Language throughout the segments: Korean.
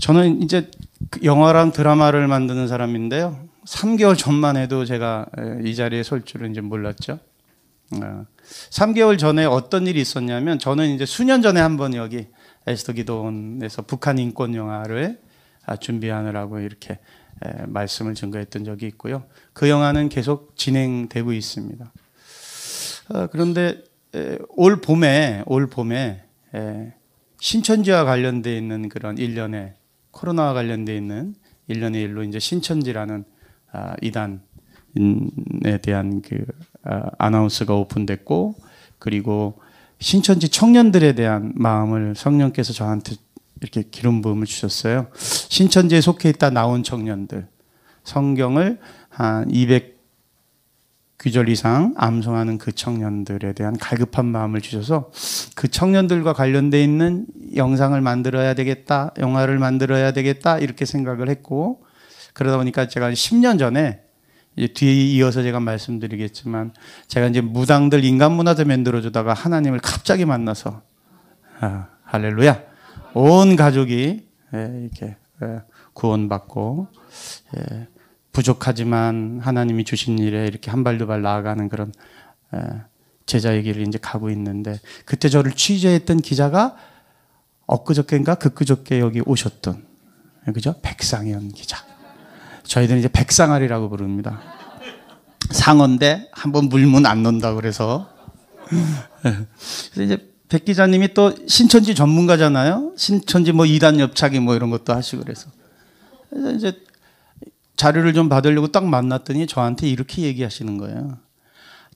저는 이제 그 영화랑 드라마를 만드는 사람인데요. 3개월 전만 해도 제가 이 자리에 설 줄은 이제 몰랐죠. 3개월 아, 전에 어떤 일이 있었냐면 저는 이제 수년 전에 한번 여기 에스터 기도원에서 북한 인권 영화를 아, 준비하느라고 이렇게 말씀을 증거했던 적이 있고요. 그 영화는 계속 진행되고 있습니다. 아, 그런데 올 봄에 올 봄에 신천지와 관련되어 있는 그런 일련의 코로나와 관련돼 있는 일련의 일로 이제 신천지라는 아, 이단에 대한 그 아, 나운스가 오픈됐고 그리고 신천지 청년들에 대한 마음을 성령께서 저한테 이렇게 기름 부음을 주셨어요. 신천지에 속해 있다 나온 청년들 성경을 한 200. 귀절 이상 암송하는 그 청년들에 대한 갈급한 마음을 주셔서 그 청년들과 관련되어 있는 영상을 만들어야 되겠다, 영화를 만들어야 되겠다 이렇게 생각을 했고 그러다 보니까 제가 10년 전에 뒤에 이어서 제가 말씀드리겠지만 제가 이제 무당들 인간 문화도 만들어 주다가 하나님을 갑자기 만나서 아, 할렐루야 온 가족이 예, 이렇게 예, 구원받고 예. 부족하지만 하나님이 주신 일에 이렇게 한 발 두 발 나아가는 그런 제자의 길을 이제 가고 있는데 그때 저를 취재했던 기자가 엊그저께인가 그그저께 여기 오셨던 그죠? 백상현 기자. 저희들은 이제 백상아리라고 부릅니다. 상어인데 한번 물문안 논다 그래서 그래서 이제 백 기자님이 또 신천지 전문가잖아요. 신천지 뭐 이단 엽차기 뭐 이런 것도 하시고 그래서, 그래서 이제 자료를 좀 받으려고 딱 만났더니 저한테 이렇게 얘기하시는 거예요.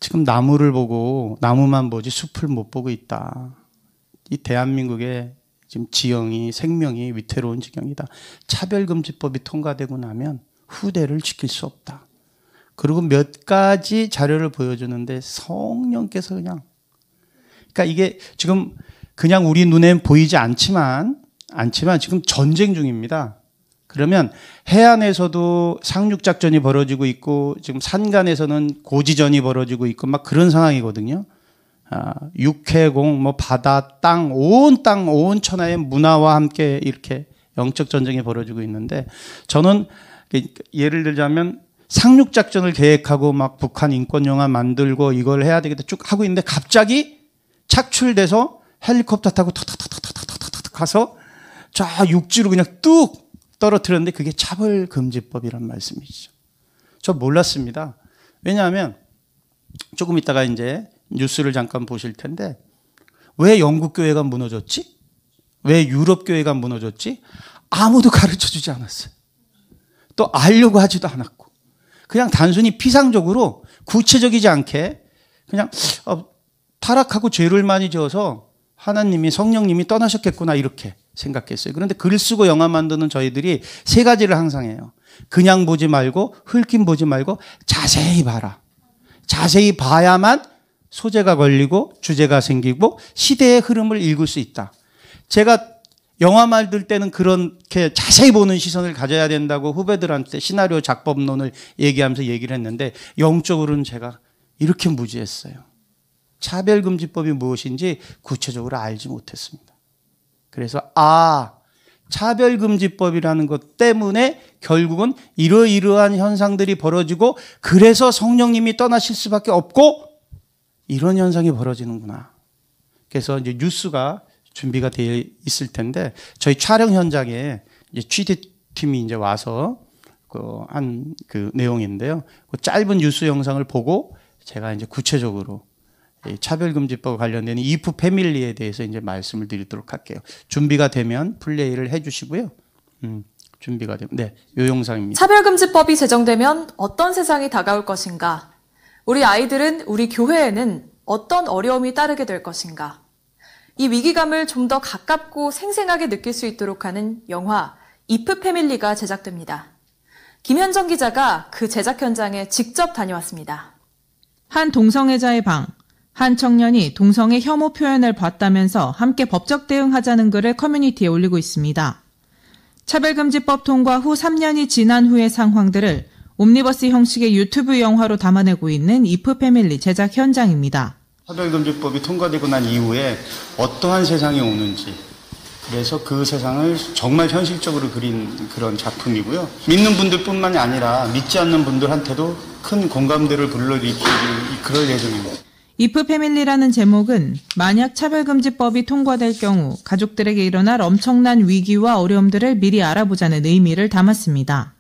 지금 나무를 보고 나무만 보지 숲을 못 보고 있다. 이 대한민국의 지금 지형이 생명이 위태로운 지경이다. 차별금지법이 통과되고 나면 후대를 지킬 수 없다. 그리고 몇 가지 자료를 보여주는데 성령께서 그냥 그러니까 이게 지금 그냥 우리 눈엔 보이지 않지만 않지만 지금 전쟁 중입니다. 그러면 해안에서도 상륙작전이 벌어지고 있고 지금 산간에서는 고지전이 벌어지고 있고 막 그런 상황이거든요. 아, 육해공, 뭐 바다, 땅, 온 땅, 온 천하의 문화와 함께 이렇게 영적 전쟁이 벌어지고 있는데 저는 그 예를 들자면 상륙 작전을 계획하고 막 북한 인권 영화 만들고 이걸 해야 되겠다 쭉 하고 있는데 갑자기 착출돼서 헬리콥터 타고 탁탁탁탁탁탁탁 가서 자 육지로 그냥 뚝 떨어뜨렸는데 그게 차벌금지법이란 말씀이죠. 저 몰랐습니다. 왜냐하면 조금 있다가 이제 뉴스를 잠깐 보실 텐데 왜 영국 교회가 무너졌지? 왜 유럽 교회가 무너졌지? 아무도 가르쳐 주지 않았어요. 또 알려고 하지도 않았고. 그냥 단순히 피상적으로 구체적이지 않게 그냥 어, 타락하고 죄를 많이 지어서 하나님이 성령님이 떠나셨겠구나 이렇게 생각했어요. 그런데 글 쓰고 영화 만드는 저희들이 세 가지를 항상 해요. 그냥 보지 말고 흘긴 보지 말고 자세히 봐라. 자세히 봐야만 소재가 걸리고 주제가 생기고 시대의 흐름을 읽을 수 있다. 제가 영화 만들 때는 그렇게 자세히 보는 시선을 가져야 된다고 후배들한테 시나리오 작법론을 얘기하면서 얘기를 했는데 영적으로는 제가 이렇게 무지했어요. 차별금지법이 무엇인지 구체적으로 알지 못했습니다. 그래서 아 차별금지법이라는 것 때문에 결국은 이러이러한 현상들이 벌어지고 그래서 성령님이 떠나실 수밖에 없고 이런 현상이 벌어지는구나. 그래서 이제 뉴스가 준비가 되어 있을 텐데 저희 촬영 현장에 이제 취재팀이 이제 와서 그 한 그 내용인데요. 그 짧은 뉴스 영상을 보고 제가 이제 구체적으로 차별금지법 관련된 이프 패밀리에 대해서 이제 말씀을 드리도록 할게요. 준비가 되면 플레이를 해주시고요. 음, 준비가 되면 네, 요 영상입니다. 차별금지법이 제정되면 어떤 세상이 다가올 것인가? 우리 아이들은 우리 교회에는 어떤 어려움이 따르게 될 것인가? 이 위기감을 좀 더 가깝고 생생하게 느낄 수 있도록 하는 영화 이프 패밀리가 제작됩니다. 김현정 기자가 그 제작 현장에 직접 다녀왔습니다. 한 동성애자의 방. 한 청년이 동성애 혐오 표현을 봤다면서 함께 법적 대응하자는 글을 커뮤니티에 올리고 있습니다. 차별금지법 통과 후 3년이 지난 후의 상황들을 옴니버스 형식의 유튜브 영화로 담아내고 있는 이프 패밀리 제작 현장입니다. 차별금지법이 통과되고 난 이후에 어떠한 세상이 오는지 그래서 그 세상을 정말 현실적으로 그린 그런 작품이고요. 믿는 분들뿐만이 아니라 믿지 않는 분들한테도 큰 공감대를 불러일으킬 그럴 예정입니다. 이프 패밀리라는 제목은 만약 차별금지법이 통과될 경우 가족들에게 일어날 엄청난 위기와 어려움들을 미리 알아보자는 의미를 담았습니다.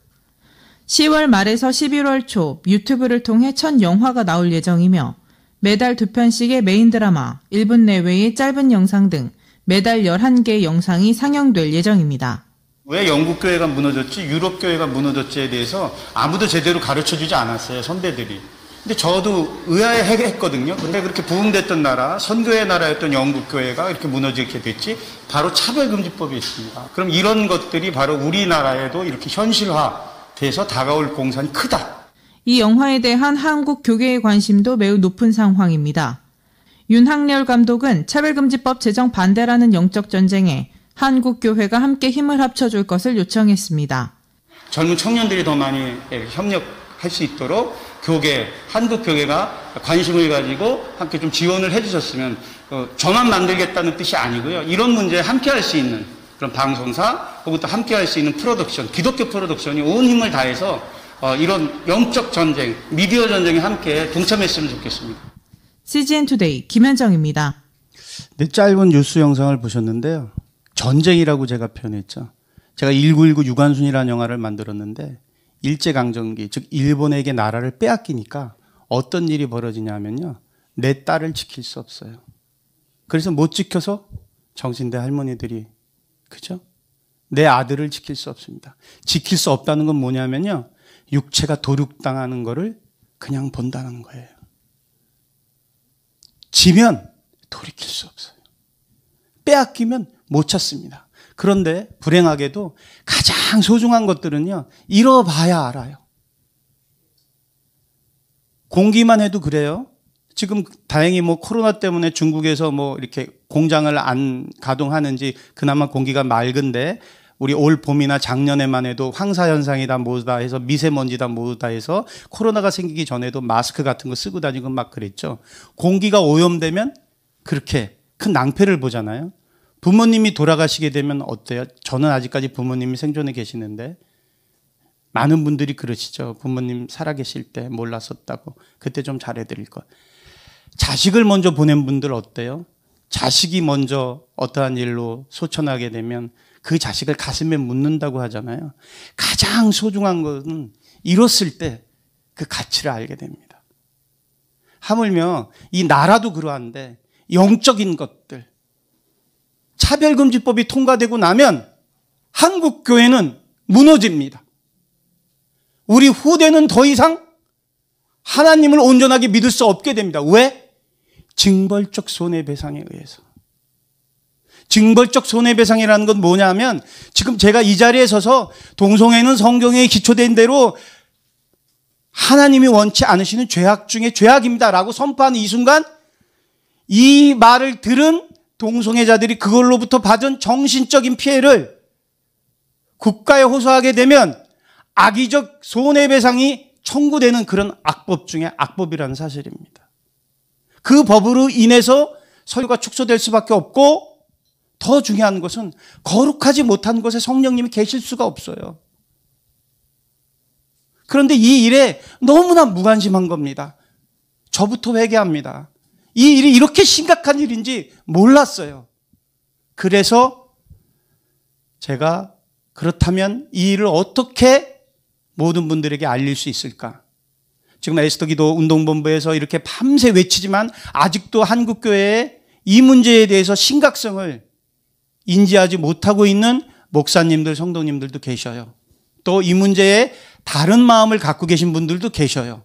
10월 말에서 11월 초 유튜브를 통해 첫 영화가 나올 예정이며 매달 두 편씩의 메인 드라마, 1분 내외의 짧은 영상 등 매달 11개의 영상이 상영될 예정입니다. 왜 영국 교회가 무너졌지, 유럽 교회가 무너졌지에 대해서 아무도 제대로 가르쳐 주지 않았어요, 선배들이. 근데 저도 의아해했거든요. 근데 그렇게 부흥됐던 나라, 선교의 나라였던 영국 교회가 이렇게 무너지게 됐지. 바로 차별금지법이 있습니다. 그럼 이런 것들이 바로 우리나라에도 이렇게 현실화돼서 다가올 공산이 크다. 이 영화에 대한 한국 교계의 관심도 매우 높은 상황입니다. 윤학렬 감독은 차별금지법 제정 반대라는 영적 전쟁에 한국 교회가 함께 힘을 합쳐줄 것을 요청했습니다. 젊은 청년들이 더 많이 예, 협력할 수 있도록 교계, 한국교계가 관심을 가지고 함께 좀 지원을 해주셨으면 어, 저만 만들겠다는 뜻이 아니고요. 이런 문제에 함께 할 수 있는 그런 방송사 혹은 또 함께 할 수 있는 프로덕션, 기독교 프로덕션이 온 힘을 다해서 어, 이런 영적 전쟁, 미디어 전쟁에 함께 동참했으면 좋겠습니다. CGN 투데이 김현정입니다. 네, 짧은 뉴스 영상을 보셨는데요. 전쟁이라고 제가 표현했죠. 제가 1919 유관순이라는 영화를 만들었는데 일제강점기, 즉, 일본에게 나라를 빼앗기니까 어떤 일이 벌어지냐면요. 내 딸을 지킬 수 없어요. 그래서 못 지켜서 정신대 할머니들이, 그죠? 내 아들을 지킬 수 없습니다. 지킬 수 없다는 건 뭐냐면요. 육체가 도륙당하는 거를 그냥 본다는 거예요. 지면 돌이킬 수 없어요. 빼앗기면 못 찾습니다. 그런데 불행하게도 가장 소중한 것들은요, 잃어봐야 알아요. 공기만 해도 그래요. 지금 다행히 뭐 코로나 때문에 중국에서 뭐 이렇게 공장을 안 가동하는지 그나마 공기가 맑은데 우리 올 봄이나 작년에만 해도 황사현상이다 뭐다 해서 미세먼지다 뭐다 해서 코로나가 생기기 전에도 마스크 같은 거 쓰고 다니고 막 그랬죠. 공기가 오염되면 그렇게 큰 낭패를 보잖아요. 부모님이 돌아가시게 되면 어때요? 저는 아직까지 부모님이 생존해 계시는데 많은 분들이 그러시죠. 부모님 살아계실 때 몰랐었다고 그때 좀 잘해드릴 것. 자식을 먼저 보낸 분들 어때요? 자식이 먼저 어떠한 일로 소천하게 되면 그 자식을 가슴에 묻는다고 하잖아요. 가장 소중한 것은 잃었을 때 그 가치를 알게 됩니다. 하물며 이 나라도 그러한데 영적인 것들, 차별금지법이 통과되고 나면 한국 교회는 무너집니다. 우리 후대는 더 이상 하나님을 온전하게 믿을 수 없게 됩니다. 왜? 징벌적 손해배상에 의해서. 징벌적 손해배상이라는 건 뭐냐면 지금 제가 이 자리에 서서 동성애는 성경에 기초된 대로 하나님이 원치 않으시는 죄악 중에 죄악입니다라고 선포하는 이 순간 이 말을 들은 동성애자들이 그걸로부터 받은 정신적인 피해를 국가에 호소하게 되면 악의적 손해배상이 청구되는 그런 악법 중에 악법이라는 사실입니다. 그 법으로 인해서 서류가 축소될 수밖에 없고 더 중요한 것은 거룩하지 못한 곳에 성령님이 계실 수가 없어요. 그런데 이 일에 너무나 무관심한 겁니다. 저부터 회개합니다. 이 일이 이렇게 심각한 일인지 몰랐어요. 그래서 제가 그렇다면 이 일을 어떻게 모든 분들에게 알릴 수 있을까? 지금 에스더 기도 운동본부에서 이렇게 밤새 외치지만 아직도 한국교회에 이 문제에 대해서 심각성을 인지하지 못하고 있는 목사님들, 성도님들도 계셔요. 또 이 문제에 다른 마음을 갖고 계신 분들도 계셔요.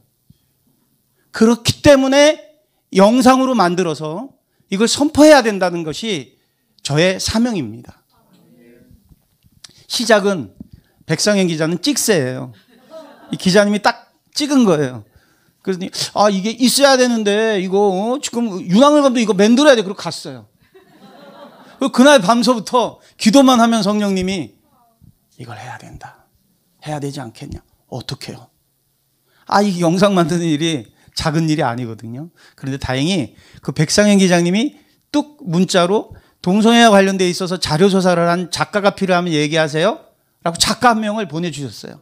그렇기 때문에 영상으로 만들어서 이걸 선포해야 된다는 것이 저의 사명입니다. 시작은 백성현 기자는 찍새예요. 이 기자님이 딱 찍은 거예요. 그래서 아 이게 있어야 되는데 이거 어? 지금 윤왕을 감독 이거 만들어야 돼. 그리고 갔어요. 그날 밤서부터 기도만 하면 성령님이 이걸 해야 된다. 해야 되지 않겠냐. 어떻게요? 아, 이 영상 만드는 일이 작은 일이 아니거든요. 그런데 다행히 그 백상현 기장님이 뚝 문자로 동성애와 관련돼 있어서 자료 조사를 한 작가가 필요하면 얘기하세요. 라고 작가 한 명을 보내주셨어요.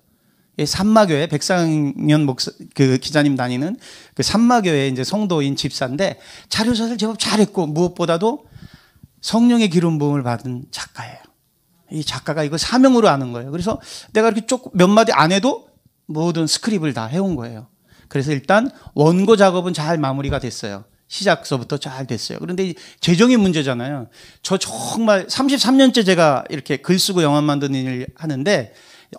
산마교회 백상현 목사 그 기자님 다니는 그 산마교회 이제 성도인 집사인데 자료 조사를 제법 잘했고 무엇보다도 성령의 기름 부음을 받은 작가예요. 이 작가가 이거 사명으로 아는 거예요. 그래서 내가 이렇게 조금 몇 마디 안 해도 모든 스크립을 다 해온 거예요. 그래서 일단 원고 작업은 잘 마무리가 됐어요. 시작서부터 잘 됐어요. 그런데 재정이 문제잖아요. 저 정말 33년째 제가 이렇게 글 쓰고 영화 만드는 일을 하는데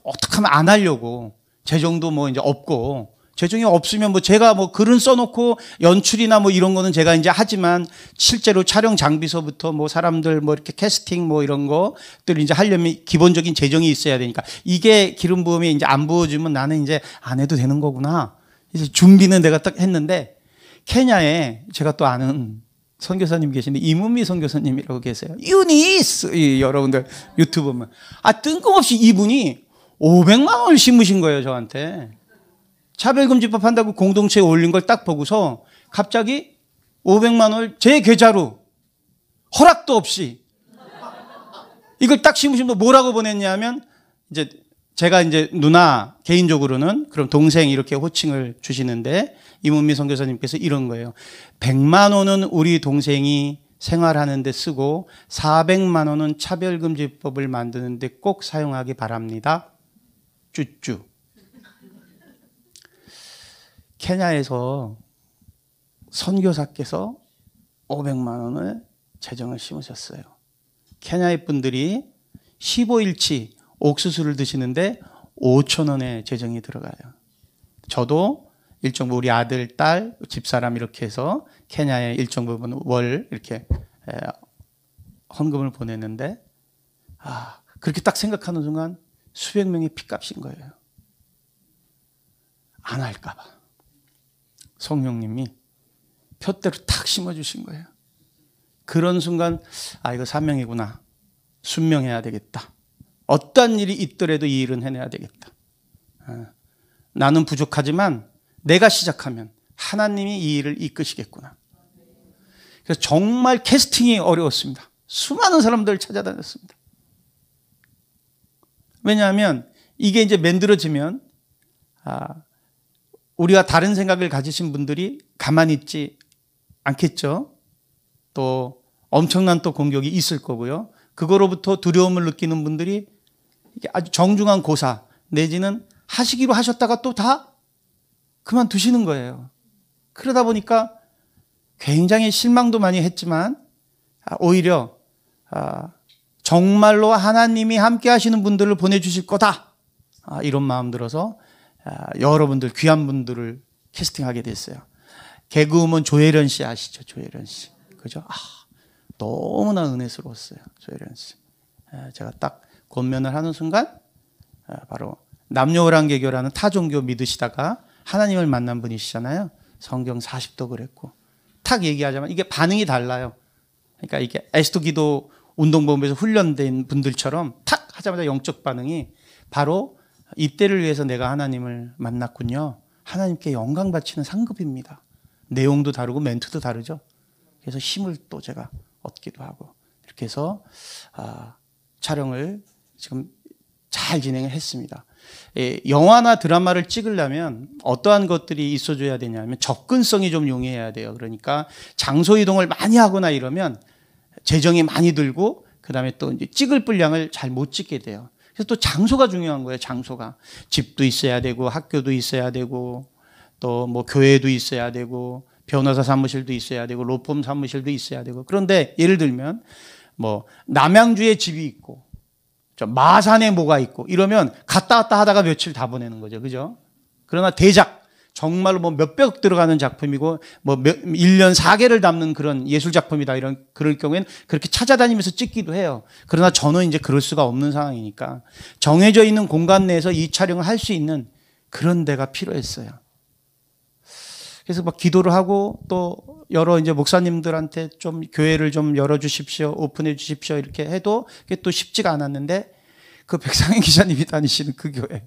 어떻게 하면 안 하려고 재정도 뭐 이제 없고 재정이 없으면 뭐 제가 뭐 글은 써놓고 연출이나 뭐 이런 거는 제가 이제 하지만 실제로 촬영 장비서부터 뭐 사람들 뭐 이렇게 캐스팅 뭐 이런 것들 이제 하려면 기본적인 재정이 있어야 되니까 이게 기름 부음이 이제 안부어주면 나는 이제 안 해도 되는 거구나. 이제 준비는 내가 딱 했는데 케냐에 제가 또 아는 선교사님 계신데 이문미 선교사님이라고 계세요. 유니스 여러분들 유튜브 보면 아 뜬금없이 이분이 500만 원을 심으신 거예요 저한테 차별금지법 한다고 공동체에 올린 걸 딱 보고서 갑자기 500만 원을 제 계좌로 허락도 없이 이걸 딱심으신면 뭐라고 보냈냐면 이제 제가 이제 누나 개인적으로는 그럼 동생 이렇게 호칭을 주시는데 이문미 선교사님께서 이런 거예요. 100만 원은 우리 동생이 생활하는데 쓰고 400만 원은 차별금지법을 만드는데 꼭 사용하기 바랍니다. 쭈쭈. 케냐에서 선교사께서 500만 원을 재정을 심으셨어요. 케냐의 분들이 15일치 옥수수를 드시는데 5천 원의 재정이 들어가요. 저도 일정 부 우리 아들, 딸, 집사람 이렇게 해서 케냐에 일정 부분 월 이렇게 헌금을 보냈는데 아 그렇게 딱 생각하는 순간 수백 명이 피값인 거예요. 안 할까봐 성령님이 푯대로 탁 심어주신 거예요. 그런 순간 아 이거 사명이구나 순명해야 되겠다. 어떤 일이 있더라도 이 일은 해내야 되겠다. 아, 나는 부족하지만 내가 시작하면 하나님이 이 일을 이끄시겠구나. 그래서 정말 캐스팅이 어려웠습니다. 수많은 사람들을 찾아다녔습니다. 왜냐하면 이게 이제 만들어지면 아, 우리가 다른 생각을 가지신 분들이 가만히 있지 않겠죠. 또 엄청난 또 공격이 있을 거고요. 그거로부터 두려움을 느끼는 분들이 아주 정중한 고사 내지는 하시기로 하셨다가 또 다 그만두시는 거예요. 그러다 보니까 굉장히 실망도 많이 했지만 아, 오히려 아, 정말로 하나님이 함께 하시는 분들을 보내주실 거다 아, 이런 마음 들어서 여러분들 귀한 분들을 캐스팅하게 됐어요. 개그우먼 조혜련 씨 아시죠? 조혜련 씨. 그죠? 아, 너무나 은혜스러웠어요. 조혜련 씨. 제가 딱 권면을 하는 순간 바로 남녀호랑계교라는 타종교 믿으시다가 하나님을 만난 분이시잖아요. 성경 40도 그랬고 탁 얘기하자면 이게 반응이 달라요. 그러니까 이게 에스토 기도 운동본부에서 훈련된 분들처럼 탁 하자마자 영적 반응이 바로 입대를 위해서 내가 하나님을 만났군요. 하나님께 영광 바치는 상급입니다. 내용도 다르고 멘트도 다르죠. 그래서 힘을 또 제가 얻기도 하고 이렇게 해서 아, 촬영을 지금 잘 진행을 했습니다. 예, 영화나 드라마를 찍으려면 어떠한 것들이 있어줘야 되냐면 접근성이 좀 용이해야 돼요. 그러니까 장소 이동을 많이 하거나 이러면 재정이 많이 들고 그 다음에 또 이제 찍을 분량을 잘 못 찍게 돼요. 그래서 또 장소가 중요한 거예요. 장소가 집도 있어야 되고 학교도 있어야 되고 또 뭐 교회도 있어야 되고 변호사 사무실도 있어야 되고 로펌 사무실도 있어야 되고 그런데 예를 들면 뭐 남양주에 집이 있고 마산에 뭐가 있고 이러면 갔다 왔다 하다가 며칠 다 보내는 거죠. 그죠? 그러나 대작 정말로 뭐 몇백 들어가는 작품이고 뭐 몇, 1년 4개를 담는 그런 예술 작품이다 이런 그럴 경우에는 그렇게 찾아다니면서 찍기도 해요. 그러나 저는 이제 그럴 수가 없는 상황이니까 정해져 있는 공간 내에서 이 촬영을 할 수 있는 그런 데가 필요했어요. 그래서 막 기도를 하고 또 여러 이제 목사님들한테 좀 교회를 좀 열어주십시오, 오픈해 주십시오 이렇게 해도 그게 또 쉽지가 않았는데 그 백상현 기자님이 다니시는 그 교회.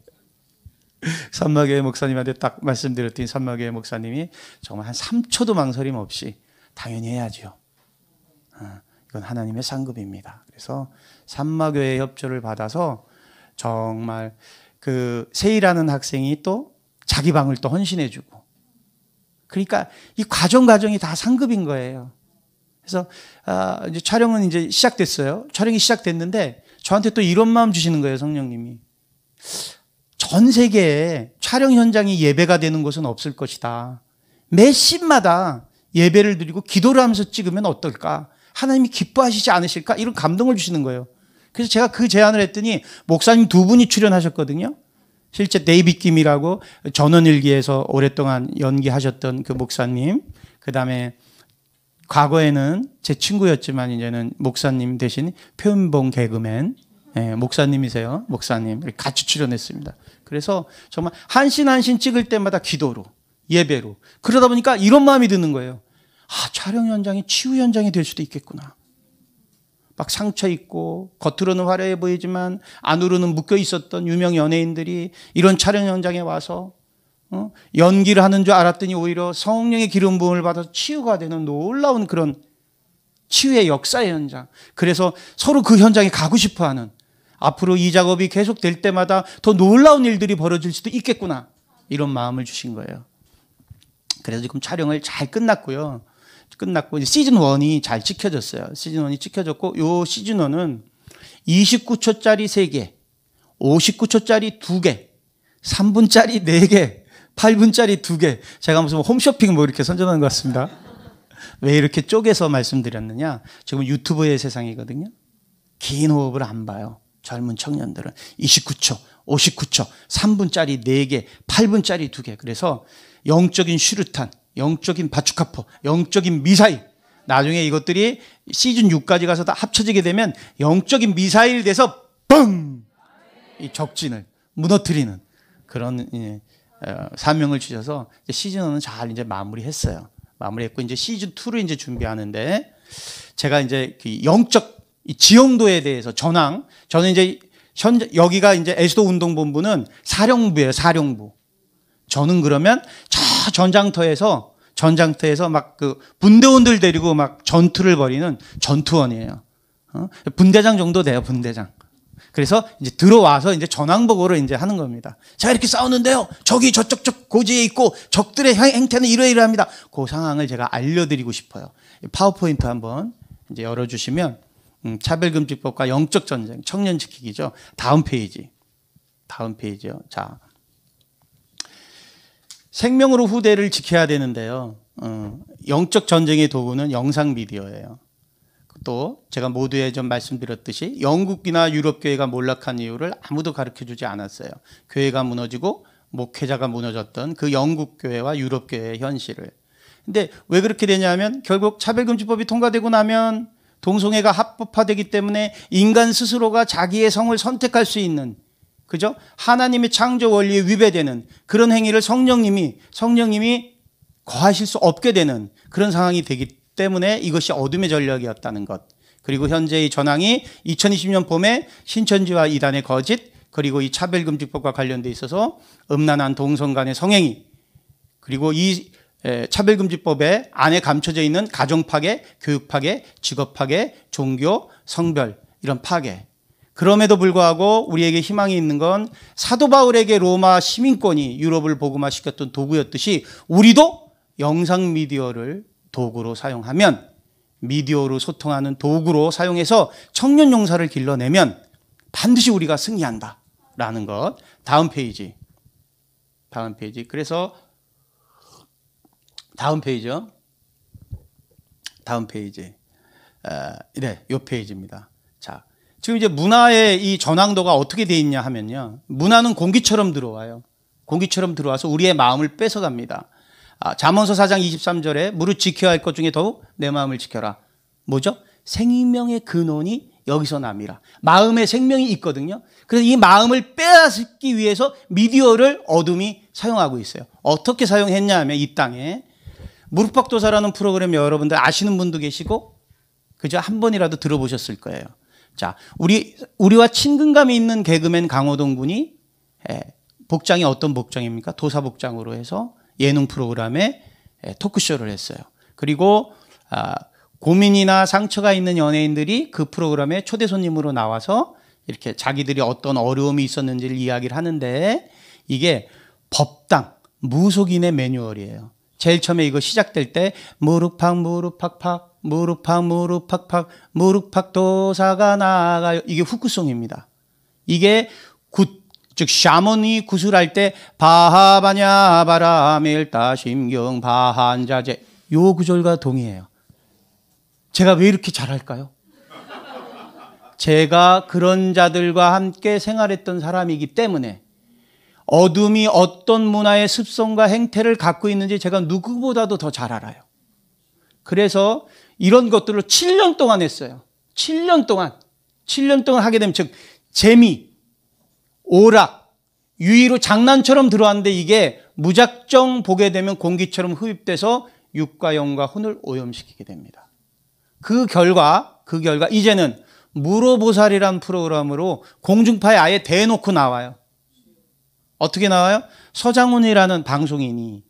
산마교회 목사님한테 딱 말씀드렸더니 산마교회 목사님이 정말 한 3초도 망설임 없이 당연히 해야죠. 아, 어, 이건 하나님의 상급입니다. 그래서 산마교회 협조를 받아서 정말 그 세이라는 학생이 또 자기 방을 또 헌신해주고 그러니까 이 과정 과정이 다 상급인 거예요. 그래서 아, 이제 촬영은 이제 시작됐어요. 촬영이 시작됐는데 저한테 또 이런 마음 주시는 거예요, 성령님이. 전 세계에 촬영 현장이 예배가 되는 곳은 없을 것이다. 매 씬마다 예배를 드리고 기도를 하면서 찍으면 어떨까? 하나님이 기뻐하시지 않으실까? 이런 감동을 주시는 거예요. 그래서 제가 그 제안을 했더니 목사님 두 분이 출연하셨거든요. 실제 데이비 김이라고 전원일기에서 오랫동안 연기하셨던 그 목사님, 그 다음에 과거에는 제 친구였지만 이제는 목사님 대신 표현봉 개그맨, 예, 목사님이세요. 목사님. 같이 출연했습니다. 그래서 정말 한신 한신 찍을 때마다 기도로, 예배로. 그러다 보니까 이런 마음이 드는 거예요. 아, 촬영 현장이 치유 현장이 될 수도 있겠구나. 막 상처 있고 겉으로는 화려해 보이지만 안으로는 묶여 있었던 유명 연예인들이 이런 촬영 현장에 와서 어? 연기를 하는 줄 알았더니 오히려 성령의 기름 부음을 받아서 치유가 되는 놀라운 그런 치유의 역사의 현장. 그래서 서로 그 현장에 가고 싶어 하는 앞으로 이 작업이 계속 될 때마다 더 놀라운 일들이 벌어질 수도 있겠구나. 이런 마음을 주신 거예요. 그래서 지금 촬영을 잘 끝났고요. 끝났고 이제 시즌 1이 잘 찍혀졌어요. 시즌 1이 찍혀졌고 요 시즌 1은 29초짜리 3개, 59초짜리 2개, 3분짜리 4개, 8분짜리 2개. 제가 무슨 뭐 홈쇼핑 뭐 이렇게 선전하는 것 같습니다. 왜 이렇게 쪼개서 말씀드렸느냐? 지금 유튜브의 세상이거든요. 긴 호흡을 안 봐요. 젊은 청년들은 29초, 59초, 3분짜리 4개, 8분짜리 2개. 그래서 영적인 슈루탄, 영적인 바축카포, 영적인 미사일. 나중에 이것들이 시즌 6까지 가서 다 합쳐지게 되면 영적인 미사일 돼서 뻥! 이 적진을 무너뜨리는 그런 예, 어, 사명을 주셔서 시즌 1은 잘 이제 마무리했어요. 마무리했고 이제 시즌 2를 이제 준비하는데 제가 이제 그 영적 지형도에 대해서 전황 저는 이제 현 여기가 이제 에스도 운동본부는 사령부예요 사령부 저는 그러면 저 전장터에서 전장터에서 막 그 분대원들 데리고 막 전투를 벌이는 전투원이에요. 어? 분대장 정도 돼요, 분대장. 그래서 이제 들어와서 이제 전황보고를 이제 하는 겁니다. 제 이렇게 싸우는데요. 저기 저쪽 저 고지에 있고 적들의 행태는 이러이러합니다. 그 상황을 제가 알려드리고 싶어요. 파워포인트 한번 이제 열어주시면 음, 차별금지법과 영적전쟁, 청년 지키기죠. 다음 페이지. 다음 페이지요. 자. 생명으로 후대를 지켜야 되는데요. 어, 영적 전쟁의 도구는 영상 미디어예요. 또 제가 모두에 좀 말씀드렸듯이 영국이나 유럽 교회가 몰락한 이유를 아무도 가르쳐 주지 않았어요. 교회가 무너지고 목회자가 무너졌던 그 영국 교회와 유럽 교회의 현실을. 근데 왜 그렇게 되냐면 결국 차별금지법이 통과되고 나면 동성애가 합법화되기 때문에 인간 스스로가 자기의 성을 선택할 수 있는 그죠? 하나님의 창조 원리에 위배되는 그런 행위를 성령님이 성령님이 거하실 수 없게 되는 그런 상황이 되기 때문에 이것이 어둠의 전략이었다는 것. 그리고 현재의 전황이 2020년 봄에 신천지와 이단의 거짓 그리고 이 차별금지법과 관련돼 있어서 음란한 동성 간의 성행위 그리고 이 차별금지법에 안에 감춰져 있는 가정 파괴, 교육 파괴, 직업 파괴, 종교, 성별 이런 파괴 그럼에도 불구하고 우리에게 희망이 있는 건 사도 바울에게 로마 시민권이 유럽을 복음화시켰던 도구였듯이 우리도 영상 미디어를 도구로 사용하면 미디어로 소통하는 도구로 사용해서 청년 용사를 길러내면 반드시 우리가 승리한다라는 것. 다음 페이지. 다음 페이지. 그래서 다음 페이지요. 다음 페이지. 아, 네, 요 페이지입니다. 지금 이제 문화의 이 전황도가 어떻게 돼 있냐 하면요. 문화는 공기처럼 들어와요. 공기처럼 들어와서 우리의 마음을 뺏어갑니다. 아, 잠언서 4장 23절에 무릇 지켜야 할 것 중에 더욱 내 마음을 지켜라. 뭐죠? 생명의 근원이 여기서 남이라. 마음의 생명이 있거든요. 그래서 이 마음을 빼앗기 위해서 미디어를 어둠이 사용하고 있어요. 어떻게 사용했냐 하면 이 땅에 무릎박도사라는 프로그램 여러분들 아시는 분도 계시고 그저 한 번이라도 들어보셨을 거예요. 자, 우리 우리와 친근감이 있는 개그맨 강호동 군이 예, 복장이 어떤 복장입니까? 도사 복장으로 해서 예능 프로그램에 예, 토크쇼를 했어요. 그리고 아, 고민이나 상처가 있는 연예인들이 그 프로그램에 초대 손님으로 나와서 이렇게 자기들이 어떤 어려움이 있었는지를 이야기를 하는데 이게 법당 무속인의 매뉴얼이에요. 제일 처음에 이거 시작될 때 무릎팍 무릎팍팍 무릎팍 무릎팍팍 무릎팍 도사가 나가요. 이게 후크송입니다. 이게 굿, 즉 샤먼이 구술할 때 바하바냐 바라밀다 심경 바한자제 요 구절과 동의해요. 제가 왜 이렇게 잘할까요? 제가 그런 자들과 함께 생활했던 사람이기 때문에 어둠이 어떤 문화의 습성과 행태를 갖고 있는지 제가 누구보다도 더 잘 알아요. 그래서 이런 것들을 7년 동안 했어요. 7년 동안. 7년 동안 하게 되면 즉 재미, 오락, 유의로 장난처럼 들어왔는데 이게 무작정 보게 되면 공기처럼 흡입돼서 육과영과 혼을 오염시키게 됩니다. 그 결과, 그 결과 이제는 무로보살이란 프로그램으로 공중파에 아예 대놓고 나와요. 어떻게 나와요? 서장훈이라는 방송인이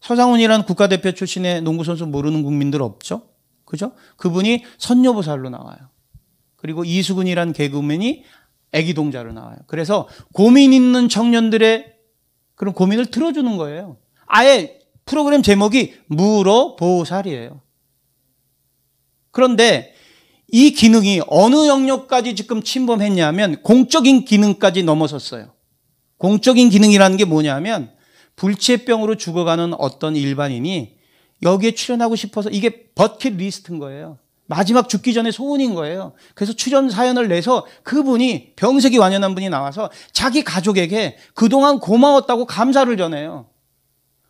서장훈이라는 국가대표 출신의 농구선수 모르는 국민들 없죠? 그죠? 그분이 선녀보살로 나와요. 그리고 이수근이란 개그맨이 애기 동자로 나와요. 그래서 고민 있는 청년들의 그런 고민을 들어주는 거예요. 아예 프로그램 제목이 물어보살이에요. 그런데 이 기능이 어느 영역까지 지금 침범했냐면 공적인 기능까지 넘어섰어요. 공적인 기능이라는 게 뭐냐면 불치병으로 죽어가는 어떤 일반인이 여기에 출연하고 싶어서 이게 버킷 리스트인 거예요. 마지막 죽기 전에 소원인 거예요. 그래서 출연 사연을 내서 그분이 병색이 완연한 분이 나와서 자기 가족에게 그동안 고마웠다고 감사를 전해요.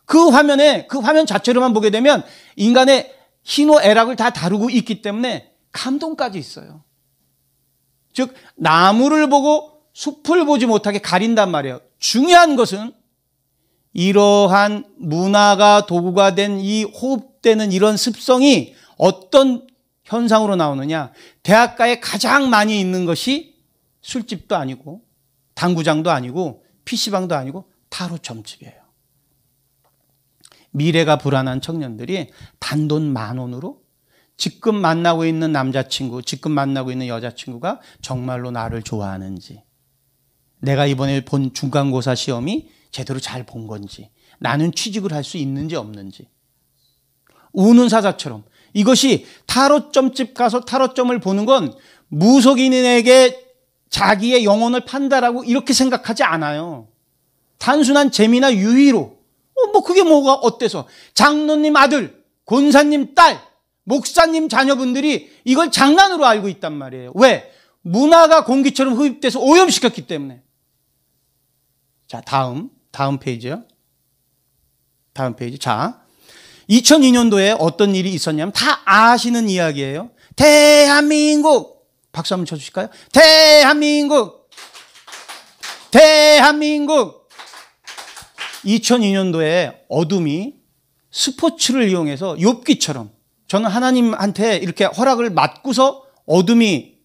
그 화면에 그 화면 자체로만 보게 되면 인간의 희노애락을 다 다루고 있기 때문에 감동까지 있어요. 즉 나무를 보고 숲을 보지 못하게 가린단 말이에요. 중요한 것은 이러한 문화가 도구가 된 이 호흡되는 이런 습성이 어떤 현상으로 나오느냐. 대학가에 가장 많이 있는 것이 술집도 아니고 당구장도 아니고 PC방도 아니고 타로점집이에요. 미래가 불안한 청년들이 단돈 만 원으로 지금 만나고 있는 남자친구, 지금 만나고 있는 여자친구가 정말로 나를 좋아하는지, 내가 이번에 본 중간고사 시험이 제대로 잘 본 건지, 나는 취직을 할 수 있는지 없는지. 우는 사자처럼 이것이 타로점집 가서 타로점을 보는 건 무속인에게 자기의 영혼을 판다라고 이렇게 생각하지 않아요. 단순한 재미나 유의로. 어, 뭐 그게 뭐가 어때서. 장로님 아들, 권사님 딸, 목사님 자녀분들이 이걸 장난으로 알고 있단 말이에요. 왜? 문화가 공기처럼 흡입돼서 오염시켰기 때문에. 자, 다음. 다음 페이지요. 다음 페이지. 자, 2002년도에 어떤 일이 있었냐면 다 아시는 이야기예요. 대한민국 박수 한번 쳐주실까요? 대한민국 대한민국 2002년도에 어둠이 스포츠를 이용해서 욥기처럼 저는 하나님한테 이렇게 허락을 맡고서 어둠이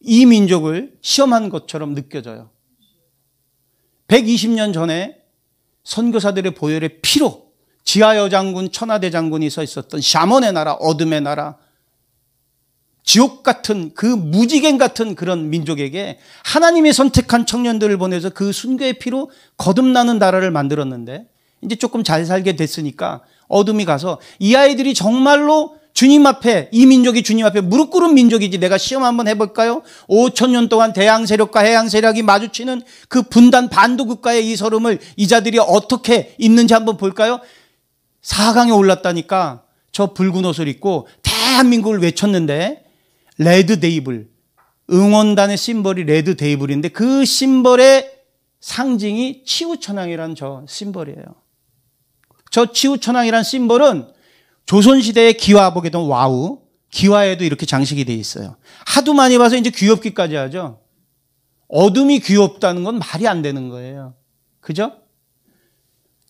이 민족을 시험한 것처럼 느껴져요. 120년 전에 선교사들의 보혈의 피로 지하여 장군, 천하대 장군이 서 있었던 샤먼의 나라, 어둠의 나라, 지옥 같은 그 무지갱 같은 그런 민족에게 하나님의 선택한 청년들을 보내서 그 순교의 피로 거듭나는 나라를 만들었는데 이제 조금 잘 살게 됐으니까 어둠이 가서 이 아이들이 정말로 주님 앞에 이 민족이 주님 앞에 무릎 꿇은 민족이지 내가 시험 한번 해볼까요? 5천 년 동안 대양 세력과 해양 세력이 마주치는 그 분단 반도 국가의 이 서름을 이 자들이 어떻게 있는지 한번 볼까요? 4강에 올랐다니까 저 붉은 옷을 입고 대한민국을 외쳤는데 레드 데이블 응원단의 심벌이 레드 데이블인데 그 심벌의 상징이 치우천왕이라는 저 심벌이에요. 저 치우천왕이라는 심벌은 조선시대의 기와 보게 되 와우. 기와에도 이렇게 장식이 돼 있어요. 하도 많이 봐서 이제 귀엽기까지 하죠. 어둠이 귀엽다는 건 말이 안 되는 거예요. 그죠?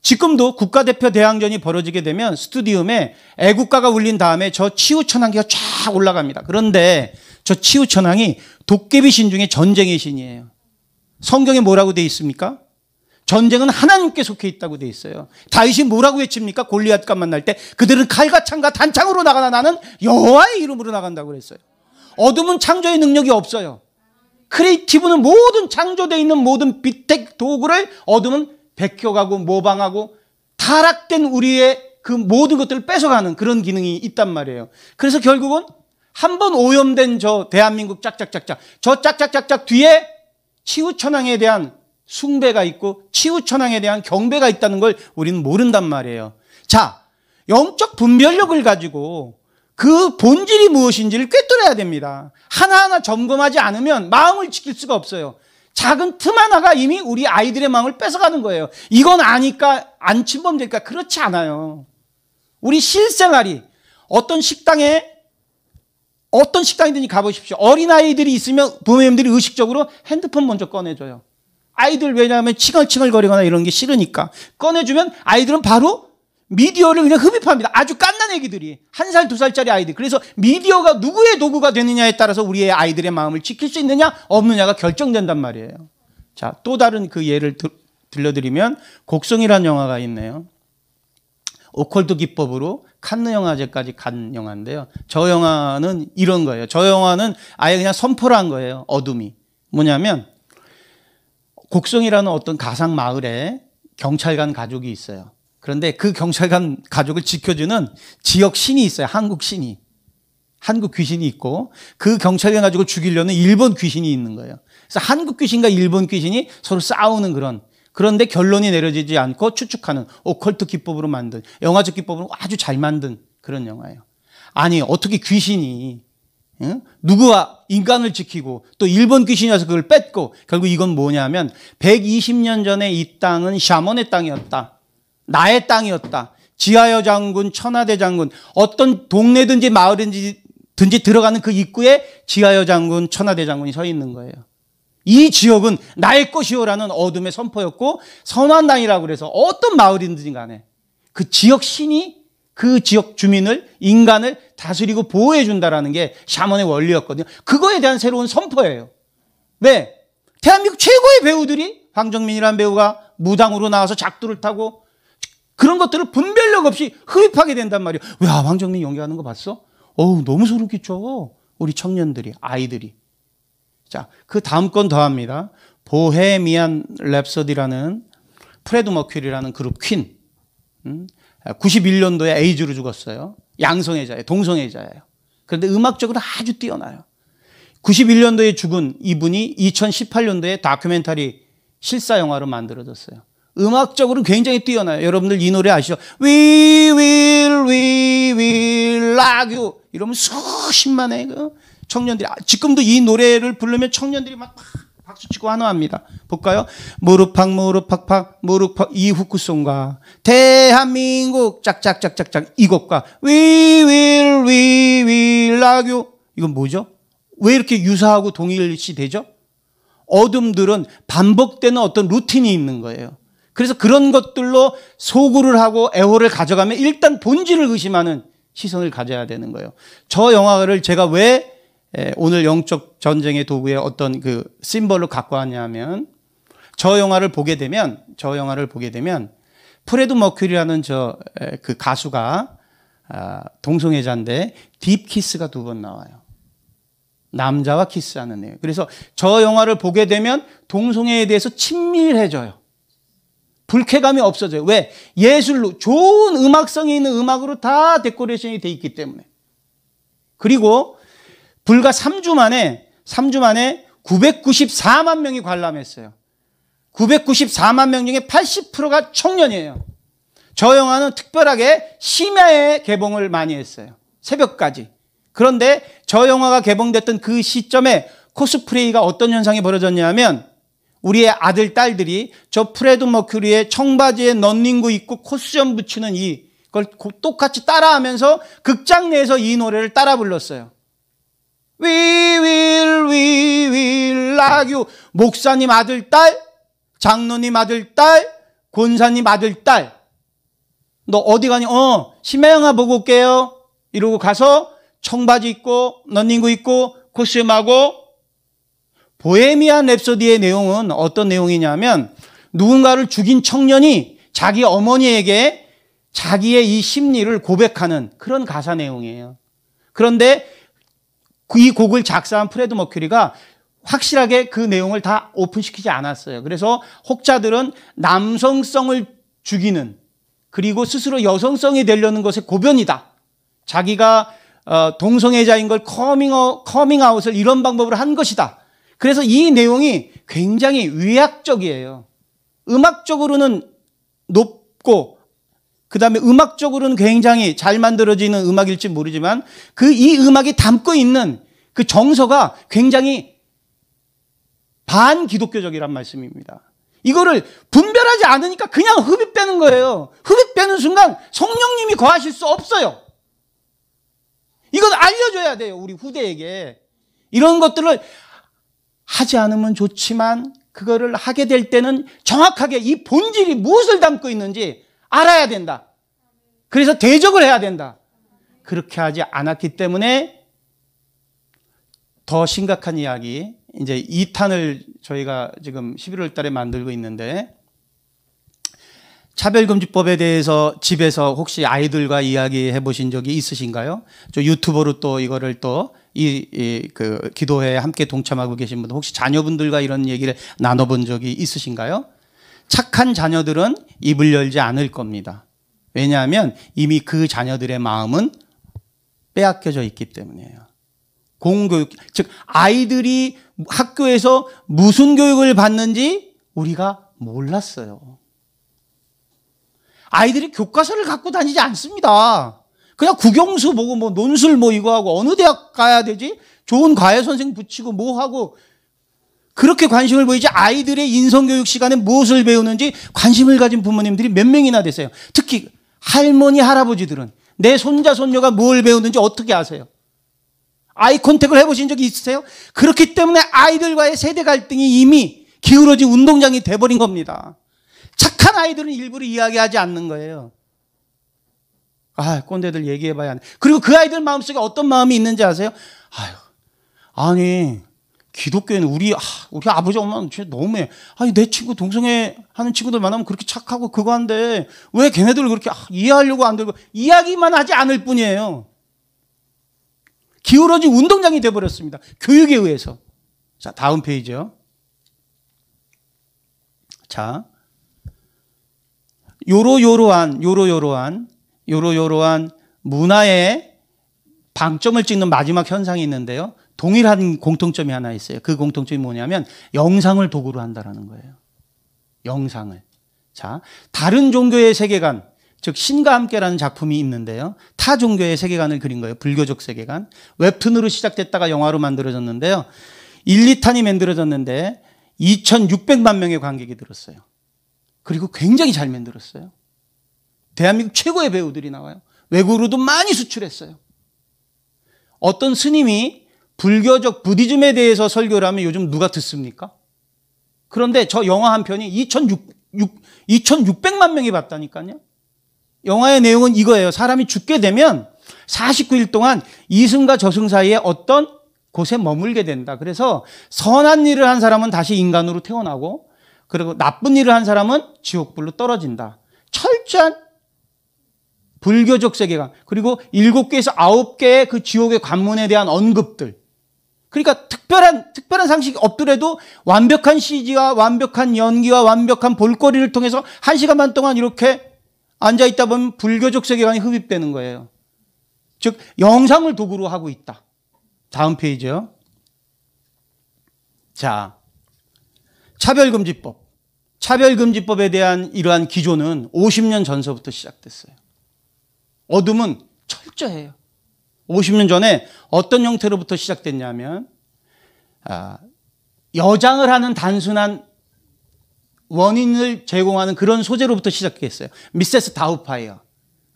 지금도 국가대표 대항전이 벌어지게 되면 스튜디움에 애국가가 울린 다음에 저 치우천왕기가 쫙 올라갑니다. 그런데 저 치우천왕이 도깨비 신 중에 전쟁의 신이에요. 성경에 뭐라고 돼 있습니까? 전쟁은 하나님께 속해 있다고 돼 있어요. 다윗이 뭐라고 외칩니까? 골리앗과 만날 때 그들은 칼과 창과 단창으로 나가나 나는 여호와의 이름으로 나간다고 그랬어요. 어둠은 창조의 능력이 없어요. 크리에이티브는 모든 창조되어 있는 모든 비택 도구를 어둠은 베껴가고 모방하고 타락된 우리의 그 모든 것들을 뺏어가는 그런 기능이 있단 말이에요. 그래서 결국은 한번 오염된 저 대한민국 짝짝짝짝 저 짝짝짝짝 뒤에 치우천황에 대한 숭배가 있고 치우천왕에 대한 경배가 있다는 걸 우리는 모른단 말이에요. 자, 영적 분별력을 가지고 그 본질이 무엇인지를 꿰뚫어야 됩니다. 하나하나 점검하지 않으면 마음을 지킬 수가 없어요. 작은 틈 하나가 이미 우리 아이들의 마음을 뺏어가는 거예요. 이건 아니까 안침범될까 그렇지 않아요. 우리 실생활이 어떤 식당에 어떤 식당이든지 가보십시오. 어린아이들이 있으면 부모님들이 의식적으로 핸드폰 먼저 꺼내줘요. 아이들 왜냐하면 칭얼칭얼거리거나 이런 게 싫으니까 꺼내주면 아이들은 바로 미디어를 그냥 흡입합니다. 아주 깐난 애기들이 한 살, 두 살짜리 아이들. 그래서 미디어가 누구의 도구가 되느냐에 따라서 우리의 아이들의 마음을 지킬 수 있느냐 없느냐가 결정된단 말이에요. 자, 또 다른 그 예를 들, 들려드리면 곡성이라는 영화가 있네요. 오컬트 기법으로 칸느 영화제까지 간 영화인데요. 저 영화는 이런 거예요. 저 영화는 아예 그냥 선포를 한 거예요. 어둠이. 뭐냐면 곡성이라는 어떤 가상 마을에 경찰관 가족이 있어요. 그런데 그 경찰관 가족을 지켜주는 지역 신이 있어요. 한국 신이. 한국 귀신이 있고 그 경찰관 가지고 죽이려는 일본 귀신이 있는 거예요. 그래서 한국 귀신과 일본 귀신이 서로 싸우는 그런 그런데 결론이 내려지지 않고 추측하는 오컬트 기법으로 만든 영화적 기법으로 아주 잘 만든 그런 영화예요. 아니 어떻게 귀신이 누구와 인간을 지키고 또 일본 귀신이 와서 그걸 뺏고 결국 이건 뭐냐면 120년 전에 이 땅은 샤먼의 땅이었다. 나의 땅이었다. 지하여 장군, 천하대 장군 어떤 동네든지 마을든지 든지 들어가는 그 입구에 지하여 장군, 천하대 장군이 서 있는 거예요. 이 지역은 나의 것이오라는 어둠의 선포였고 선한 땅이라고 그래서 어떤 마을인든지 간에 그 지역 신이 그 지역 주민을 인간을 다스리고 보호해 준다라는 게 샤먼의 원리였거든요. 그거에 대한 새로운 선포예요. 왜? 대한민국 최고의 배우들이 황정민이라는 배우가 무당으로 나와서 작두를 타고 그런 것들을 분별력 없이 흡입하게 된단 말이에요. 야, 황정민 연기하는 거 봤어? 어우, 너무 소름 끼쳐. 우리 청년들이, 아이들이. 자, 그 다음 건더 합니다. 보헤미안 랩소디라는 프레드 머큐리라는 그룹 퀸. 음? 91년도에 에이즈로 죽었어요. 양성애자예요. 동성애자예요. 그런데 음악적으로 아주 뛰어나요. 91년도에 죽은 이분이 2018년도에 다큐멘터리 실사 영화로 만들어졌어요. 음악적으로 굉장히 뛰어나요. 여러분들 이 노래 아시죠? We will, we will love you. 이러면 수십만의 그 청년들이, 아, 지금도 이 노래를 부르면 청년들이 막 박수치고 환호합니다. 볼까요? 무릎팍 무릎팍팍 무릎팍 이후쿠송과 대한민국 짝짝짝짝짝 이것과 We will we will 라교 이건 뭐죠? 왜 이렇게 유사하고 동일시 되죠? 어둠들은 반복되는 어떤 루틴이 있는 거예요. 그래서 그런 것들로 소구를 하고 애호를 가져가면 일단 본질을 의심하는 시선을 가져야 되는 거예요. 저 영화를 제가 왜 예, 오늘 영적 전쟁의 도구의 어떤 그 심벌로 갖고 왔냐면 저 영화를 보게 되면 저 영화를 보게 되면 프레드 머큐리라는 저 그 가수가 아, 동성애자인데 딥 키스가 두 번 나와요. 남자와 키스하는 내용. 그래서 저 영화를 보게 되면 동성애에 대해서 친밀해져요. 불쾌감이 없어져요. 왜? 예술로 좋은 음악성이 있는 음악으로 다 데코레이션이 돼 있기 때문에. 그리고 불과 3주 만에 3주 만에 994만 명이 관람했어요. 994만 명 중에 80%가 청년이에요. 저 영화는 특별하게 심야에 개봉을 많이 했어요. 새벽까지. 그런데 저 영화가 개봉됐던 그 시점에 코스프레이가 어떤 현상이 벌어졌냐면 우리의 아들, 딸들이 저 프레드 머큐리의 청바지에 런닝구 입고 코스염 붙이는 이, 그걸 똑같이 따라하면서 극장 내에서 이 노래를 따라 불렀어요. We will, we will love you. 목사님 아들, 딸, 장로님 아들, 딸, 권사님 아들, 딸. 너 어디 가니? 어, 심해영아 보고 올게요. 이러고 가서 청바지 입고, 런닝구 입고, 코스튬하고, 보헤미안 랩소디의 내용은 어떤 내용이냐면, 누군가를 죽인 청년이 자기 어머니에게 자기의 이 심리를 고백하는 그런 가사 내용이에요. 그런데 이 곡을 작사한 프레드 머큐리가 확실하게 그 내용을 다 오픈시키지 않았어요. 그래서 혹자들은 남성성을 죽이는 그리고 스스로 여성성이 되려는 것의 고변이다. 자기가 어, 동성애자인 걸 커밍어, 커밍아웃을 이런 방법으로 한 것이다. 그래서 이 내용이 굉장히 위약적이에요. 음악적으로는 높고 그 다음에 음악적으로는 굉장히 잘 만들어지는 음악일지 모르지만 그 이 음악이 담고 있는 그 정서가 굉장히 반기독교적이란 말씀입니다. 이거를 분별하지 않으니까 그냥 흡입 되는 거예요. 흡입 되는 순간 성령님이 거하실 수 없어요. 이건 알려줘야 돼요. 우리 후대에게. 이런 것들을 하지 않으면 좋지만 그거를 하게 될 때는 정확하게 이 본질이 무엇을 담고 있는지 알아야 된다. 그래서 대적을 해야 된다. 그렇게 하지 않았기 때문에 더 심각한 이야기, 이제 2탄을 저희가 지금 11월 달에 만들고 있는데 차별금지법에 대해서 집에서 혹시 아이들과 이야기해 보신 적이 있으신가요? 저 유튜버로 또 이거를 또 이, 이, 그, 기도회에 함께 동참하고 계신 분들, 혹시 자녀분들과 이런 얘기를 나눠본 적이 있으신가요? 착한 자녀들은 입을 열지 않을 겁니다. 왜냐하면 이미 그 자녀들의 마음은 빼앗겨져 있기 때문이에요. 공교육, 즉, 아이들이 학교에서 무슨 교육을 받는지 우리가 몰랐어요. 아이들이 교과서를 갖고 다니지 않습니다. 그냥 국영수 보고 뭐 논술 뭐 이거 하고 어느 대학 가야 되지? 좋은 과외 선생 붙이고 뭐 하고 그렇게 관심을 보이지 아이들의 인성교육 시간에 무엇을 배우는지 관심을 가진 부모님들이 몇 명이나 되세요. 특히 할머니, 할아버지들은 내 손자, 손녀가 뭘 배우는지 어떻게 아세요? 아이 컨택을 해보신 적이 있으세요? 그렇기 때문에 아이들과의 세대 갈등이 이미 기울어진 운동장이 돼버린 겁니다. 착한 아이들은 일부러 이야기하지 않는 거예요. 아, 꼰대들 얘기해봐야 하네. 그리고 그 아이들 마음속에 어떤 마음이 있는지 아세요? 아유, 아니, 기독교에는 우리 아, 우리 아버지 엄마는 진짜 너무해. 아니 내 친구 동성애 하는 친구들 만나면 그렇게 착하고 그거 한데 왜걔네들 그렇게 아, 이해하려고 안 되고 이야기만 하지 않을 뿐이에요. 기울어진 운동장이 돼 버렸습니다. 교육에 의해서. 자, 다음 페이지요. 자. 요로요로한 요로요로한 요로요로한 문화의 방점을 찍는 마지막 현상이 있는데요. 동일한 공통점이 하나 있어요. 그 공통점이 뭐냐면 영상을 도구로 한다라는 거예요. 영상을. 자, 다른 종교의 세계관, 즉 신과 함께라는 작품이 있는데요. 타 종교의 세계관을 그린 거예요. 불교적 세계관. 웹툰으로 시작됐다가 영화로 만들어졌는데요. 1, 2탄이 만들어졌는데 2,600만 명의 관객이 들었어요. 그리고 굉장히 잘 만들었어요. 대한민국 최고의 배우들이 나와요. 외국으로도 많이 수출했어요. 어떤 스님이 불교적 부디즘에 대해서 설교를 하면 요즘 누가 듣습니까? 그런데 저 영화 한 편이 2,600, 2,600만 명이 봤다니까요. 영화의 내용은 이거예요. 사람이 죽게 되면 49일 동안 이승과 저승 사이에 어떤 곳에 머물게 된다. 그래서 선한 일을 한 사람은 다시 인간으로 태어나고 그리고 나쁜 일을 한 사람은 지옥불로 떨어진다. 철저한 불교적 세계관 그리고 일곱 개에서 아홉 개의 그 지옥의 관문에 대한 언급들 그러니까 특별한 특별한 상식이 없더라도 완벽한 CG와 완벽한 연기와 완벽한 볼거리를 통해서 한 시간 반 동안 이렇게 앉아 있다 보면 불교적 세계관이 흡입되는 거예요. 즉 영상을 도구로 하고 있다. 다음 페이지요. 자, 차별금지법. 차별금지법에 대한 이러한 기조는 50년 전서부터 시작됐어요. 어둠은 철저해요. 50년 전에 어떤 형태로부터 시작됐냐면 아, 여장을 하는 단순한 원인을 제공하는 그런 소재로부터 시작했어요. 미세스 다우파이어. 어?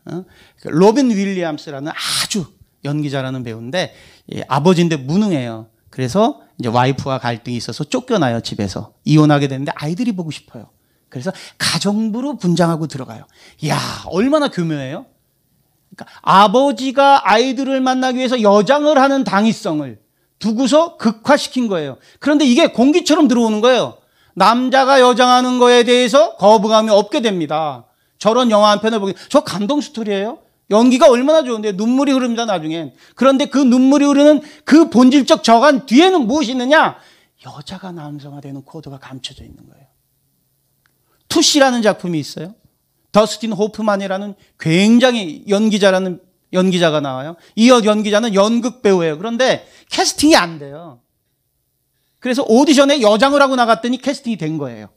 그러니까 로빈 윌리엄스라는 아주 연기자라는 배우인데 예, 아버지인데 무능해요. 그래서 이제 와이프와 갈등이 있어서 쫓겨나요 집에서 이혼하게 되는데 아이들이 보고 싶어요. 그래서 가정부로 분장하고 들어가요. 야 얼마나 교묘해요. 그러니까 아버지가 아이들을 만나기 위해서 여장을 하는 당위성을 두고서 극화시킨 거예요. 그런데 이게 공기처럼 들어오는 거예요. 남자가 여장하는 거에 대해서 거부감이 없게 됩니다. 저런 영화 한 편을 보기, 저 감동 스토리예요. 연기가 얼마나 좋은데 눈물이 흐릅니다 나중엔. 그런데 그 눈물이 흐르는 그 본질적 저간 뒤에는 무엇이 있느냐? 여자가 남성화되는 코드가 감춰져 있는 거예요. 투시라는 작품이 있어요. 더스틴 호프만이라는 굉장히 연기자라는 연기자가 나와요. 이 연기자는 연극 배우예요. 그런데 캐스팅이 안 돼요. 그래서 오디션에 여장을 하고 나갔더니 캐스팅이 된 거예요.